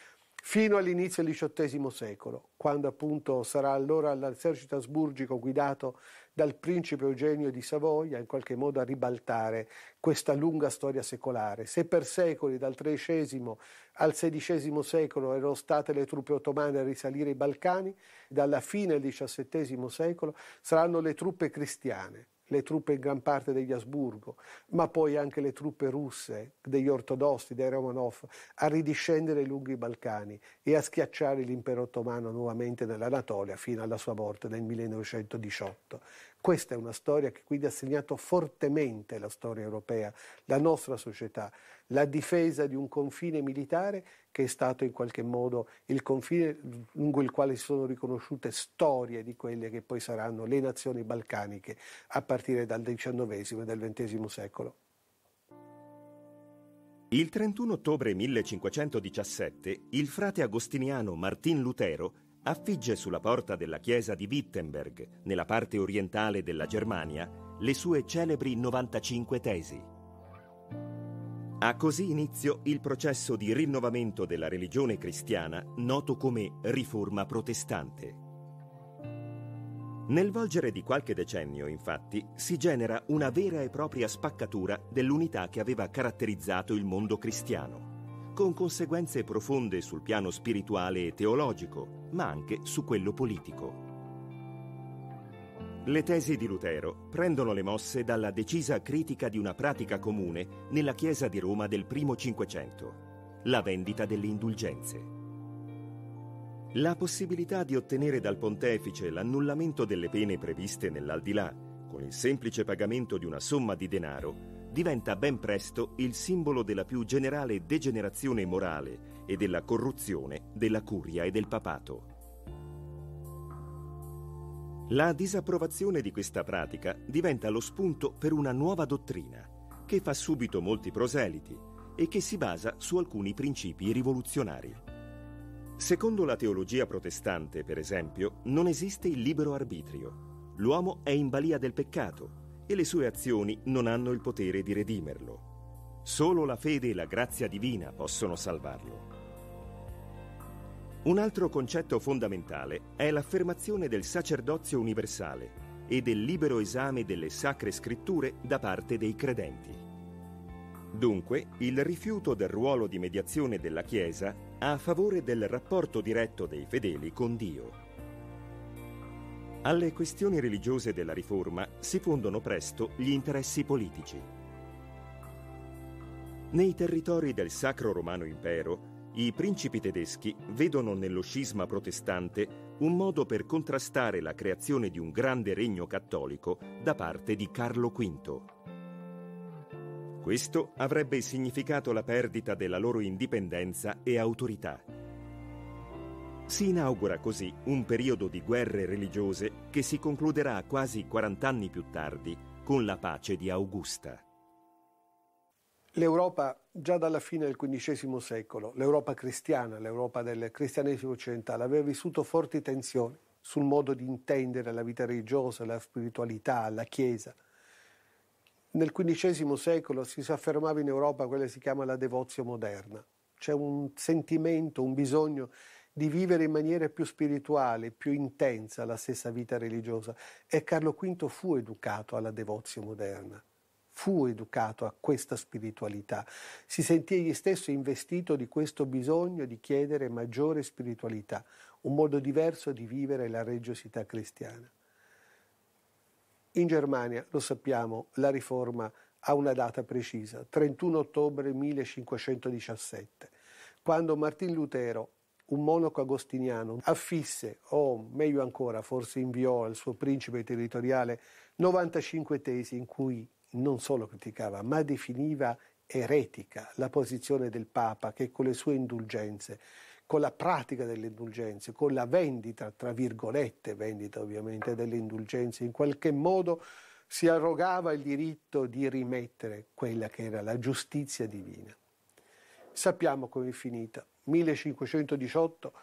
fino all'inizio del XVIII secolo, quando appunto sarà allora l'esercito asburgico guidato dal principe Eugenio di Savoia in qualche modo a ribaltare questa lunga storia secolare. Se per secoli, dal XIII al XVI secolo, erano state le truppe ottomane a risalire i Balcani, dalla fine del XVII secolo saranno le truppe cristiane le truppe in gran parte degli Asburgo, ma poi anche le truppe russe, degli ortodossi, dei Romanov, a ridiscendere lungo i Balcani e a schiacciare l'impero ottomano nuovamente nell'Anatolia fino alla sua morte nel 1918. Questa è una storia che quindi ha segnato fortemente la storia europea, la nostra società la difesa di un confine militare che è stato in qualche modo il confine lungo il quale si sono riconosciute storie di quelle che poi saranno le nazioni balcaniche a partire dal XIX e dal XX secolo. Il 31 ottobre 1517 il frate agostiniano Martin Lutero affigge sulla porta della chiesa di Wittenberg, nella parte orientale della Germania, le sue celebri 95 tesi. Ha così inizio il processo di rinnovamento della religione cristiana, noto come Riforma protestante. Nel volgere di qualche decennio, infatti, si genera una vera e propria spaccatura dell'unità che aveva caratterizzato il mondo cristiano, con conseguenze profonde sul piano spirituale e teologico, ma anche su quello politico. Le tesi di Lutero prendono le mosse dalla decisa critica di una pratica comune nella Chiesa di Roma del primo Cinquecento, la vendita delle indulgenze. La possibilità di ottenere dal pontefice l'annullamento delle pene previste nell'aldilà, con il semplice pagamento di una somma di denaro, diventa ben presto il simbolo della più generale degenerazione morale e della corruzione della curia e del papato. La disapprovazione di questa pratica diventa lo spunto per una nuova dottrina, che fa subito molti proseliti e che si basa su alcuni principi rivoluzionari. Secondo la teologia protestante, per esempio, non esiste il libero arbitrio. L'uomo è in balia del peccato e le sue azioni non hanno il potere di redimerlo. Solo la fede e la grazia divina possono salvarlo. Un altro concetto fondamentale è l'affermazione del sacerdozio universale e del libero esame delle sacre scritture da parte dei credenti. Dunque, il rifiuto del ruolo di mediazione della Chiesa a favore del rapporto diretto dei fedeli con Dio. Alle questioni religiose della Riforma si fondono presto gli interessi politici. Nei territori del Sacro Romano Impero i principi tedeschi vedono nello scisma protestante un modo per contrastare la creazione di un grande regno cattolico da parte di Carlo V. Questo avrebbe significato la perdita della loro indipendenza e autorità. Si inaugura così un periodo di guerre religiose che si concluderà quasi 40 anni più tardi con la pace di Augusta. L'Europa già dalla fine del XV secolo l'Europa cristiana, l'Europa del cristianesimo occidentale, aveva vissuto forti tensioni sul modo di intendere la vita religiosa, la spiritualità, la Chiesa. Nel XV secolo si affermava in Europa quella che si chiama la devozio moderna. C'è un sentimento, un bisogno di vivere in maniera più spirituale, più intensa la stessa vita religiosa e Carlo V fu educato alla devozio moderna fu educato a questa spiritualità, si sentì egli stesso investito di questo bisogno di chiedere maggiore spiritualità, un modo diverso di vivere la religiosità cristiana. In Germania, lo sappiamo, la riforma ha una data precisa, 31 ottobre 1517, quando Martin Lutero, un monaco agostiniano, affisse, o meglio ancora, forse inviò al suo principe territoriale 95 tesi in cui non solo criticava, ma definiva eretica la posizione del Papa che con le sue indulgenze, con la pratica delle indulgenze, con la vendita, tra virgolette, vendita ovviamente delle indulgenze, in qualche modo si arrogava il diritto di rimettere quella che era la giustizia divina. Sappiamo come è finita. 1518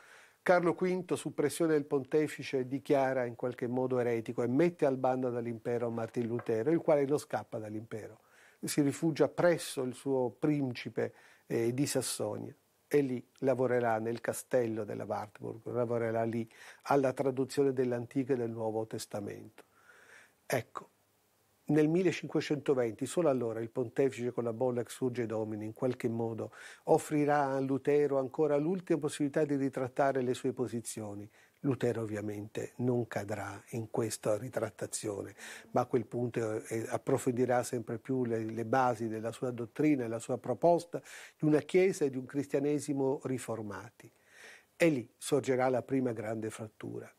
Carlo V, su pressione del pontefice, dichiara in qualche modo eretico e mette al bando dall'impero Martin Lutero, il quale non scappa dall'impero, si rifugia presso il suo principe eh, di Sassonia e lì lavorerà nel castello della Wartburg, lavorerà lì alla traduzione dell'Antico e del Nuovo Testamento. Ecco, nel 1520, solo allora, il pontefice con la bolla Exurge Domini in qualche modo offrirà a Lutero ancora l'ultima possibilità di ritrattare le sue posizioni. Lutero ovviamente non cadrà in questa ritrattazione, ma a quel punto eh, eh, approfondirà sempre più le, le basi della sua dottrina e la sua proposta di una Chiesa e di un cristianesimo riformati. E lì sorgerà la prima grande frattura.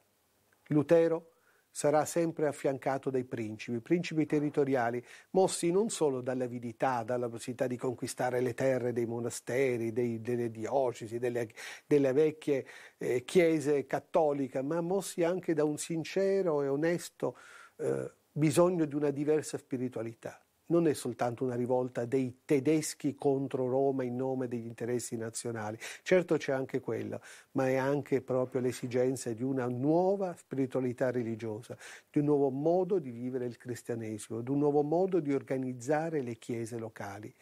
Lutero sarà sempre affiancato dai principi, principi territoriali, mossi non solo dall'avidità, dalla possibilità di conquistare le terre dei monasteri, dei, delle diocesi, delle, delle vecchie eh, chiese cattoliche, ma mossi anche da un sincero e onesto eh, bisogno di una diversa spiritualità non è soltanto una rivolta dei tedeschi contro Roma in nome degli interessi nazionali. Certo c'è anche quello, ma è anche proprio l'esigenza di una nuova spiritualità religiosa, di un nuovo modo di vivere il cristianesimo, di un nuovo modo di organizzare le chiese locali.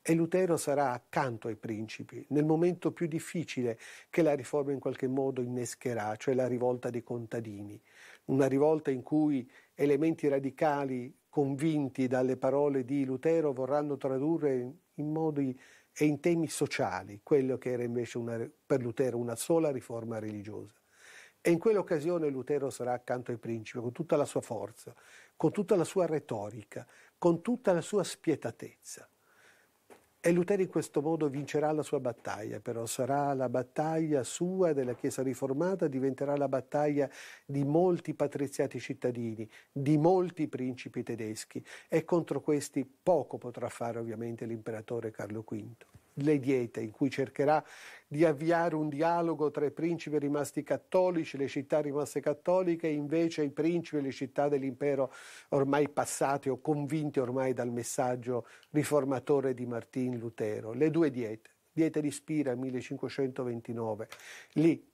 E Lutero sarà accanto ai principi nel momento più difficile che la riforma in qualche modo innescherà, cioè la rivolta dei contadini, una rivolta in cui elementi radicali convinti dalle parole di Lutero vorranno tradurre in modi e in temi sociali quello che era invece una, per Lutero una sola riforma religiosa. E in quell'occasione Lutero sarà accanto ai principi con tutta la sua forza, con tutta la sua retorica, con tutta la sua spietatezza. E Lutero in questo modo vincerà la sua battaglia, però sarà la battaglia sua della Chiesa riformata, diventerà la battaglia di molti patriziati cittadini, di molti principi tedeschi e contro questi poco potrà fare ovviamente l'imperatore Carlo V le diete, in cui cercherà di avviare un dialogo tra i principi rimasti cattolici, le città rimaste cattoliche, e invece i principi e le città dell'impero ormai passati o convinti ormai dal messaggio riformatore di Martin Lutero. Le due diete. Diete di Spira 1529. Lì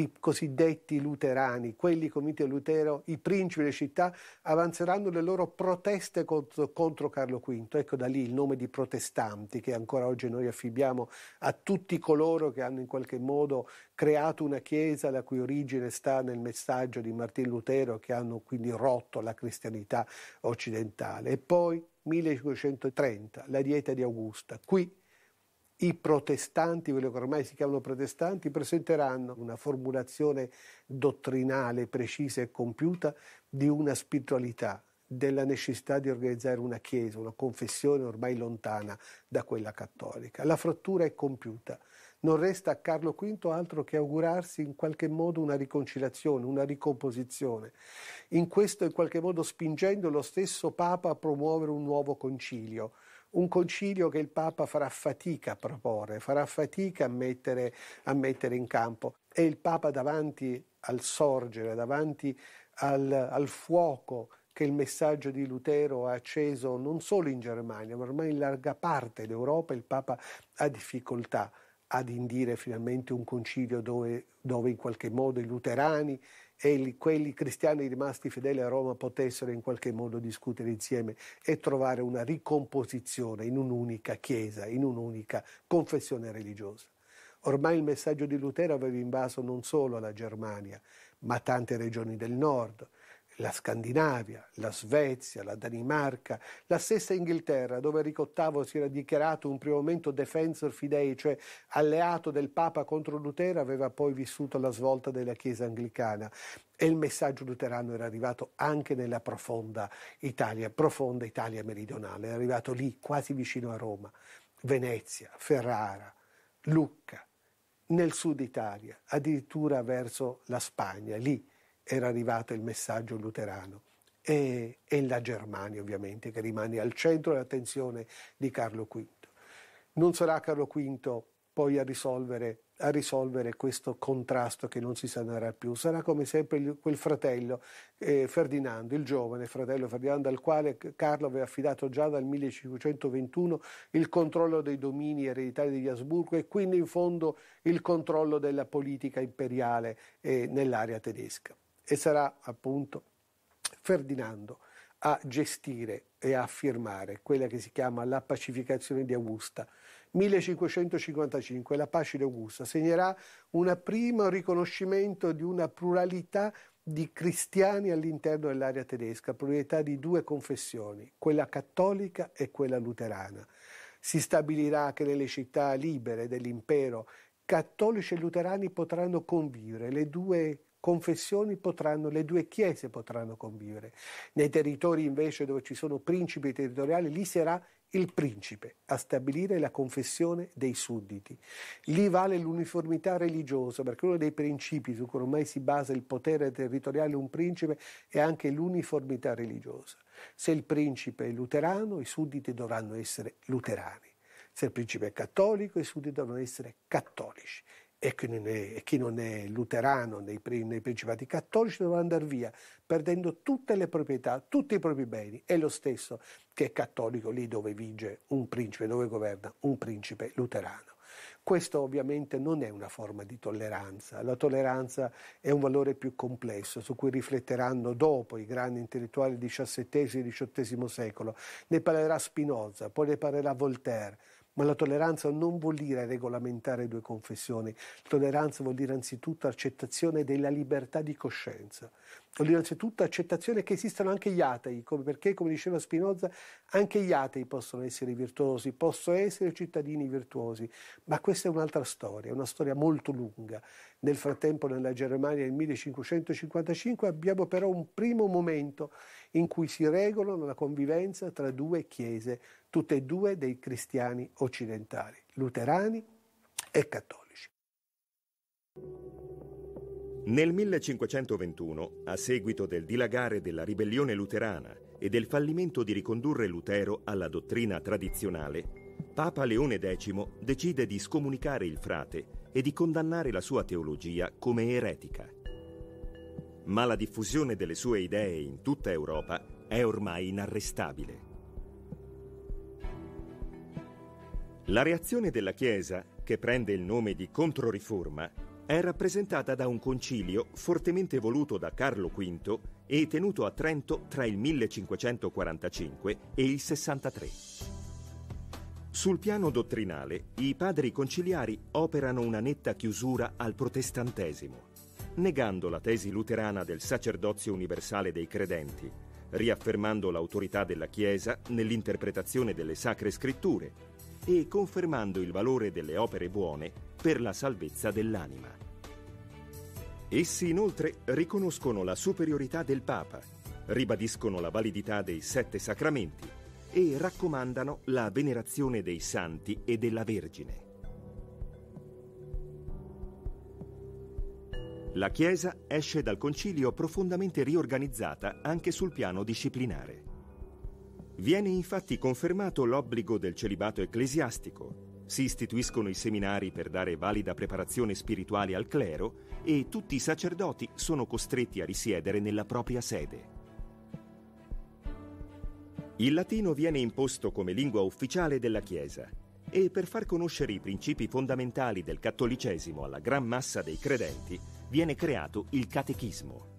i cosiddetti luterani, quelli comiti a Lutero, i principi delle città, avanzeranno le loro proteste contro, contro, Carlo V. Ecco da lì il nome di protestanti che ancora oggi noi affibbiamo a tutti coloro che hanno in qualche modo creato una chiesa la cui origine sta nel messaggio di Martin Lutero che hanno quindi rotto la cristianità occidentale. E poi 1530, la dieta di Augusta. Qui i protestanti, quelli che ormai si chiamano protestanti, presenteranno una formulazione dottrinale precisa e compiuta di una spiritualità, della necessità di organizzare una chiesa, una confessione ormai lontana da quella cattolica. La frattura è compiuta. Non resta a Carlo V altro che augurarsi in qualche modo una riconciliazione, una ricomposizione. In questo, in qualche modo, spingendo lo stesso Papa a promuovere un nuovo concilio un concilio che il Papa farà fatica a proporre, farà fatica a mettere, a mettere in campo. E il Papa davanti al sorgere, davanti al, al fuoco che il messaggio di Lutero ha acceso non solo in Germania, ma ormai in larga parte d'Europa, il Papa ha difficoltà ad indire finalmente un concilio dove, dove in qualche modo i luterani e il, quelli cristiani rimasti fedeli a Roma potessero in qualche modo discutere insieme e trovare una ricomposizione in un'unica chiesa, in un'unica confessione religiosa. Ormai il messaggio di Lutero aveva invaso non solo la Germania, ma tante regioni del nord, la Scandinavia, la Svezia, la Danimarca, la stessa Inghilterra, dove Enrico VIII si era dichiarato un primo momento defensor fidei, cioè alleato del Papa contro Lutero, aveva poi vissuto la svolta della Chiesa anglicana e il messaggio luterano era arrivato anche nella profonda Italia, profonda Italia meridionale, è arrivato lì, quasi vicino a Roma, Venezia, Ferrara, Lucca, nel sud Italia, addirittura verso la Spagna, lì era arrivato il messaggio luterano e, e la Germania ovviamente che rimane al centro dell'attenzione di Carlo V. Non sarà Carlo V poi a risolvere, a risolvere, questo contrasto che non si sanerà più. Sarà come sempre quel fratello eh, Ferdinando, il giovane fratello Ferdinando, al quale Carlo aveva affidato già dal 1521 il controllo dei domini ereditari degli Asburgo e quindi in fondo il controllo della politica imperiale eh, nell'area tedesca e sarà appunto Ferdinando a gestire e a firmare quella che si chiama la pacificazione di Augusta. 1555, la pace di Augusta, segnerà un primo riconoscimento di una pluralità di cristiani all'interno dell'area tedesca, pluralità di due confessioni, quella cattolica e quella luterana. Si stabilirà che nelle città libere dell'impero cattolici e luterani potranno convivere le due confessioni potranno, le due chiese potranno convivere. Nei territori invece dove ci sono principi territoriali, lì sarà il principe a stabilire la confessione dei sudditi. Lì vale l'uniformità religiosa, perché uno dei principi su cui ormai si basa il potere territoriale di un principe è anche l'uniformità religiosa. Se il principe è luterano, i sudditi dovranno essere luterani. Se il principe è cattolico, i sudditi dovranno essere cattolici e chi non è, chi non è luterano nei, nei principati cattolici doveva andare via perdendo tutte le proprietà, tutti i propri beni. È lo stesso che è cattolico lì dove vige un principe, dove governa un principe luterano. Questo ovviamente non è una forma di tolleranza, la tolleranza è un valore più complesso su cui rifletteranno dopo i grandi intellettuali del XVII e XVIII secolo, ne parlerà Spinoza, poi ne parlerà Voltaire ma la tolleranza non vuol dire regolamentare due confessioni, la tolleranza vuol dire anzitutto accettazione della libertà di coscienza, vuol dire anzitutto accettazione che esistano anche gli atei, come perché come diceva Spinoza anche gli atei possono essere virtuosi, possono essere cittadini virtuosi, ma questa è un'altra storia, è una storia molto lunga nel frattempo nella Germania nel 1555 abbiamo però un primo momento in cui si regolano la convivenza tra due chiese, tutte e due dei cristiani occidentali, luterani e cattolici. Nel 1521, a seguito del dilagare della ribellione luterana e del fallimento di ricondurre Lutero alla dottrina tradizionale, Papa Leone X decide di scomunicare il frate e di condannare la sua teologia come eretica. Ma la diffusione delle sue idee in tutta Europa è ormai inarrestabile. La reazione della Chiesa, che prende il nome di Controriforma, è rappresentata da un concilio fortemente voluto da Carlo V e tenuto a Trento tra il 1545 e il 63. Sul piano dottrinale, i padri conciliari operano una netta chiusura al protestantesimo, negando la tesi luterana del sacerdozio universale dei credenti, riaffermando l'autorità della Chiesa nell'interpretazione delle sacre scritture e confermando il valore delle opere buone per la salvezza dell'anima. Essi inoltre riconoscono la superiorità del Papa, ribadiscono la validità dei sette sacramenti e raccomandano la venerazione dei santi e della Vergine. La Chiesa esce dal concilio profondamente riorganizzata anche sul piano disciplinare. Viene infatti confermato l'obbligo del celibato ecclesiastico, si istituiscono i seminari per dare valida preparazione spirituale al clero e tutti i sacerdoti sono costretti a risiedere nella propria sede. Il latino viene imposto come lingua ufficiale della Chiesa e per far conoscere i principi fondamentali del cattolicesimo alla gran massa dei credenti viene creato il catechismo.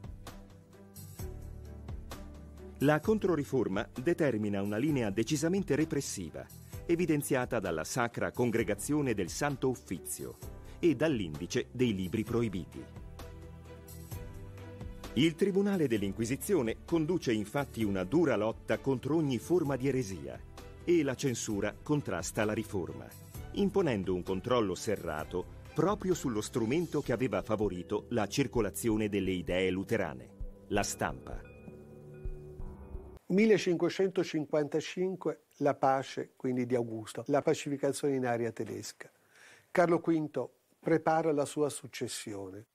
La Controriforma determina una linea decisamente repressiva, evidenziata dalla Sacra Congregazione del Santo Uffizio e dall'Indice dei Libri Proibiti. Il Tribunale dell'Inquisizione conduce infatti una dura lotta contro ogni forma di eresia e la censura contrasta la riforma, imponendo un controllo serrato proprio sullo strumento che aveva favorito la circolazione delle idee luterane, la stampa. 1555 la pace, quindi di Augusto, la pacificazione in aria tedesca. Carlo V prepara la sua successione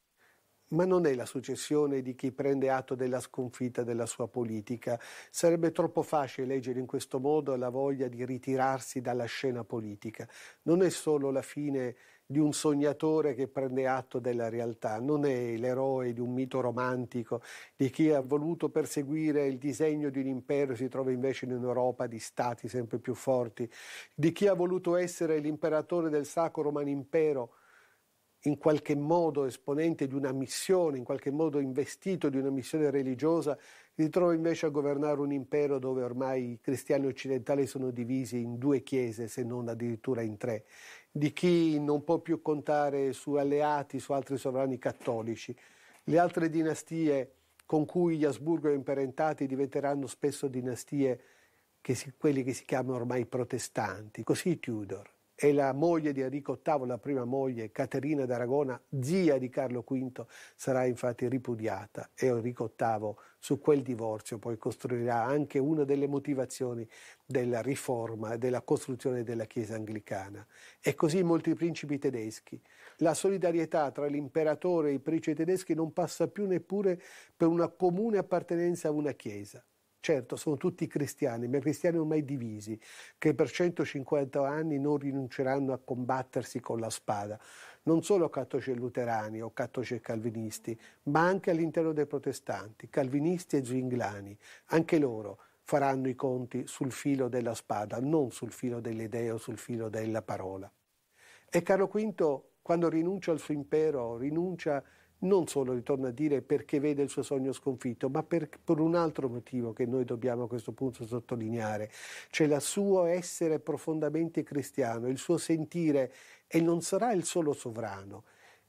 ma non è la successione di chi prende atto della sconfitta della sua politica. Sarebbe troppo facile leggere in questo modo la voglia di ritirarsi dalla scena politica. Non è solo la fine di un sognatore che prende atto della realtà, non è l'eroe di un mito romantico, di chi ha voluto perseguire il disegno di un impero e si trova invece in un'Europa di stati sempre più forti, di chi ha voluto essere l'imperatore del Sacro Romano Impero in qualche modo esponente di una missione, in qualche modo investito di una missione religiosa, si trova invece a governare un impero dove ormai i cristiani occidentali sono divisi in due chiese, se non addirittura in tre, di chi non può più contare su alleati, su altri sovrani cattolici. Le altre dinastie con cui gli Asburgo è imparentati diventeranno spesso dinastie che si, quelli che si chiamano ormai protestanti. Così Tudor è la moglie di Enrico VIII, la prima moglie, Caterina d'Aragona, zia di Carlo V, sarà infatti ripudiata e Enrico VIII su quel divorzio poi costruirà anche una delle motivazioni della riforma e della costruzione della Chiesa anglicana. E così molti principi tedeschi. La solidarietà tra l'imperatore e i principi tedeschi non passa più neppure per una comune appartenenza a una Chiesa. Certo, sono tutti cristiani, ma i cristiani ormai divisi, che per 150 anni non rinunceranno a combattersi con la spada, non solo cattolici e luterani o cattolici e calvinisti, ma anche all'interno dei protestanti, calvinisti e zwinglani, anche loro faranno i conti sul filo della spada, non sul filo delle idee o sul filo della parola. E Carlo V, quando rinuncia al suo impero, rinuncia non solo, ritorna a dire, perché vede il suo sogno sconfitto, ma per, per, un altro motivo che noi dobbiamo a questo punto sottolineare, cioè il suo essere profondamente cristiano, il suo sentire, e non sarà il solo sovrano,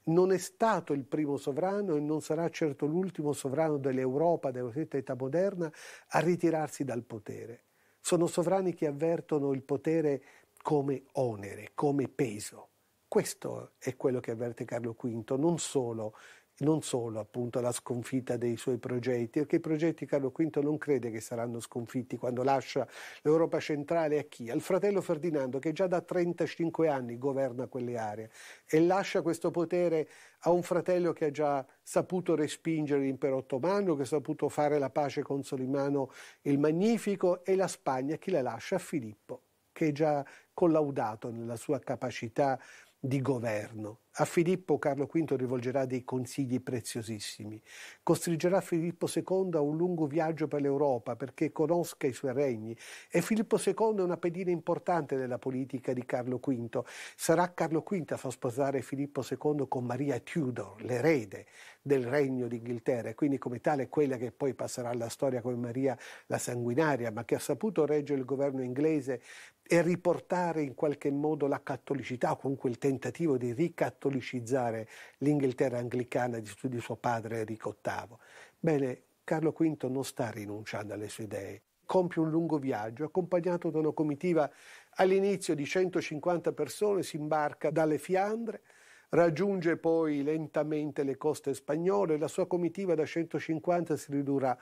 non è stato il primo sovrano e non sarà certo l'ultimo sovrano dell'Europa, della cosiddetta età moderna, a ritirarsi dal potere. Sono sovrani che avvertono il potere come onere, come peso. Questo è quello che avverte Carlo V, non solo non solo appunto la sconfitta dei suoi progetti, perché i progetti Carlo V non crede che saranno sconfitti quando lascia l'Europa centrale a chi? Al fratello Ferdinando che già da 35 anni governa quelle aree e lascia questo potere a un fratello che ha già saputo respingere l'impero ottomano, che ha saputo fare la pace con Solimano il Magnifico e la Spagna chi la lascia? A Filippo che è già collaudato nella sua capacità di governo. A Filippo Carlo V rivolgerà dei consigli preziosissimi. Costringerà Filippo II a un lungo viaggio per l'Europa perché conosca i suoi regni e Filippo II è una pedina importante della politica di Carlo V. Sarà Carlo V a far sposare Filippo II con Maria Tudor, l'erede del regno d'Inghilterra e quindi come tale quella che poi passerà alla storia come Maria la sanguinaria, ma che ha saputo reggere il governo inglese e riportare in qualche modo la cattolicità o comunque il tentativo di ricattolicizzare l'Inghilterra anglicana di, di suo padre Enrico VIII. Bene, Carlo V non sta rinunciando alle sue idee. Compie un lungo viaggio, accompagnato da una comitiva all'inizio di 150 persone, si imbarca dalle Fiandre, raggiunge poi lentamente le coste spagnole, la sua comitiva da 150 si ridurrà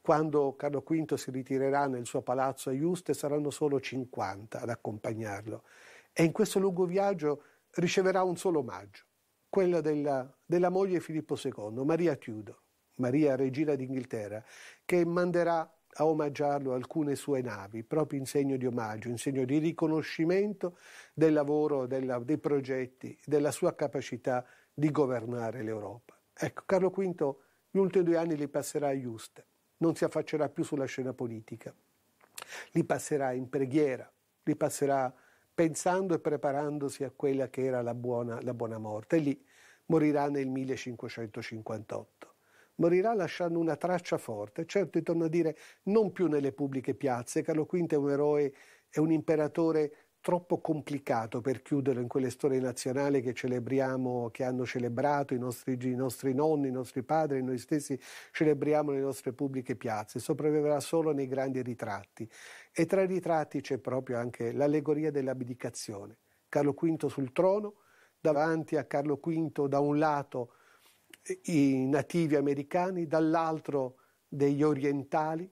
quando Carlo V si ritirerà nel suo palazzo a Juste saranno solo 50 ad accompagnarlo e in questo lungo viaggio riceverà un solo omaggio, quello della, della moglie Filippo II, Maria Tudor, Maria regina d'Inghilterra, che manderà a omaggiarlo alcune sue navi, proprio in segno di omaggio, in segno di riconoscimento del lavoro, della, dei progetti, della sua capacità di governare l'Europa. Ecco, Carlo V gli ultimi due anni li passerà a Juste, non si affaccerà più sulla scena politica, li passerà in preghiera, li passerà pensando e preparandosi a quella che era la buona, la buona morte. E lì morirà nel 1558 morirà lasciando una traccia forte, certo, torno a dire, non più nelle pubbliche piazze. Carlo V è un eroe, è un imperatore troppo complicato per chiuderlo in quelle storie nazionali che celebriamo, che hanno celebrato i nostri, i nostri nonni, i nostri padri, noi stessi celebriamo le nostre pubbliche piazze, sopravviverà solo nei grandi ritratti. E tra i ritratti c'è proprio anche l'allegoria dell'abdicazione. Carlo V sul trono, davanti a Carlo V da un lato eh, i nativi americani, dall'altro degli orientali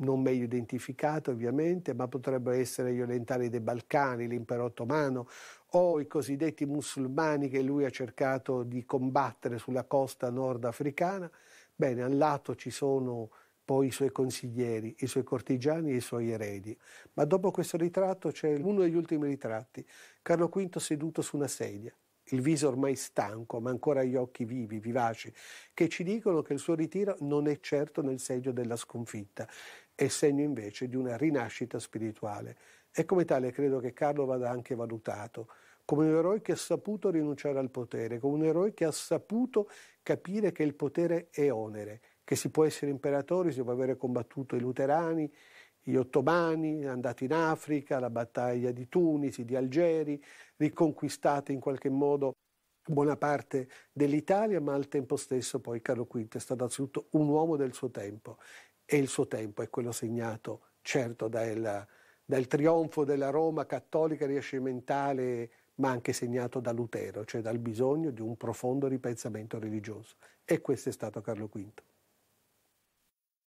non meglio identificate ovviamente, ma potrebbero essere gli orientali dei Balcani, l'impero ottomano o i cosiddetti musulmani che lui ha cercato di combattere sulla costa nordafricana. Bene, al lato ci sono poi i suoi consiglieri, i suoi cortigiani e i suoi eredi. Ma dopo questo ritratto c'è uno degli ultimi ritratti, Carlo V seduto su una sedia, il viso ormai stanco, ma ancora gli occhi vivi, vivaci, che ci dicono che il suo ritiro non è certo nel seggio della sconfitta è segno invece di una rinascita spirituale e come tale credo che Carlo vada anche valutato come un eroe che ha saputo rinunciare al potere, come un eroe che ha saputo capire che il potere è onere, che si può essere imperatori, si può avere combattuto i luterani, gli ottomani, andati in Africa, la battaglia di Tunisi, di Algeri, riconquistate in qualche modo buona parte dell'Italia, ma al tempo stesso poi Carlo V è stato anzitutto un uomo del suo tempo e il suo tempo è quello segnato certo dal, dal trionfo della Roma cattolica rinascimentale, ma anche segnato da Lutero, cioè dal bisogno di un profondo ripensamento religioso. E questo è stato Carlo V.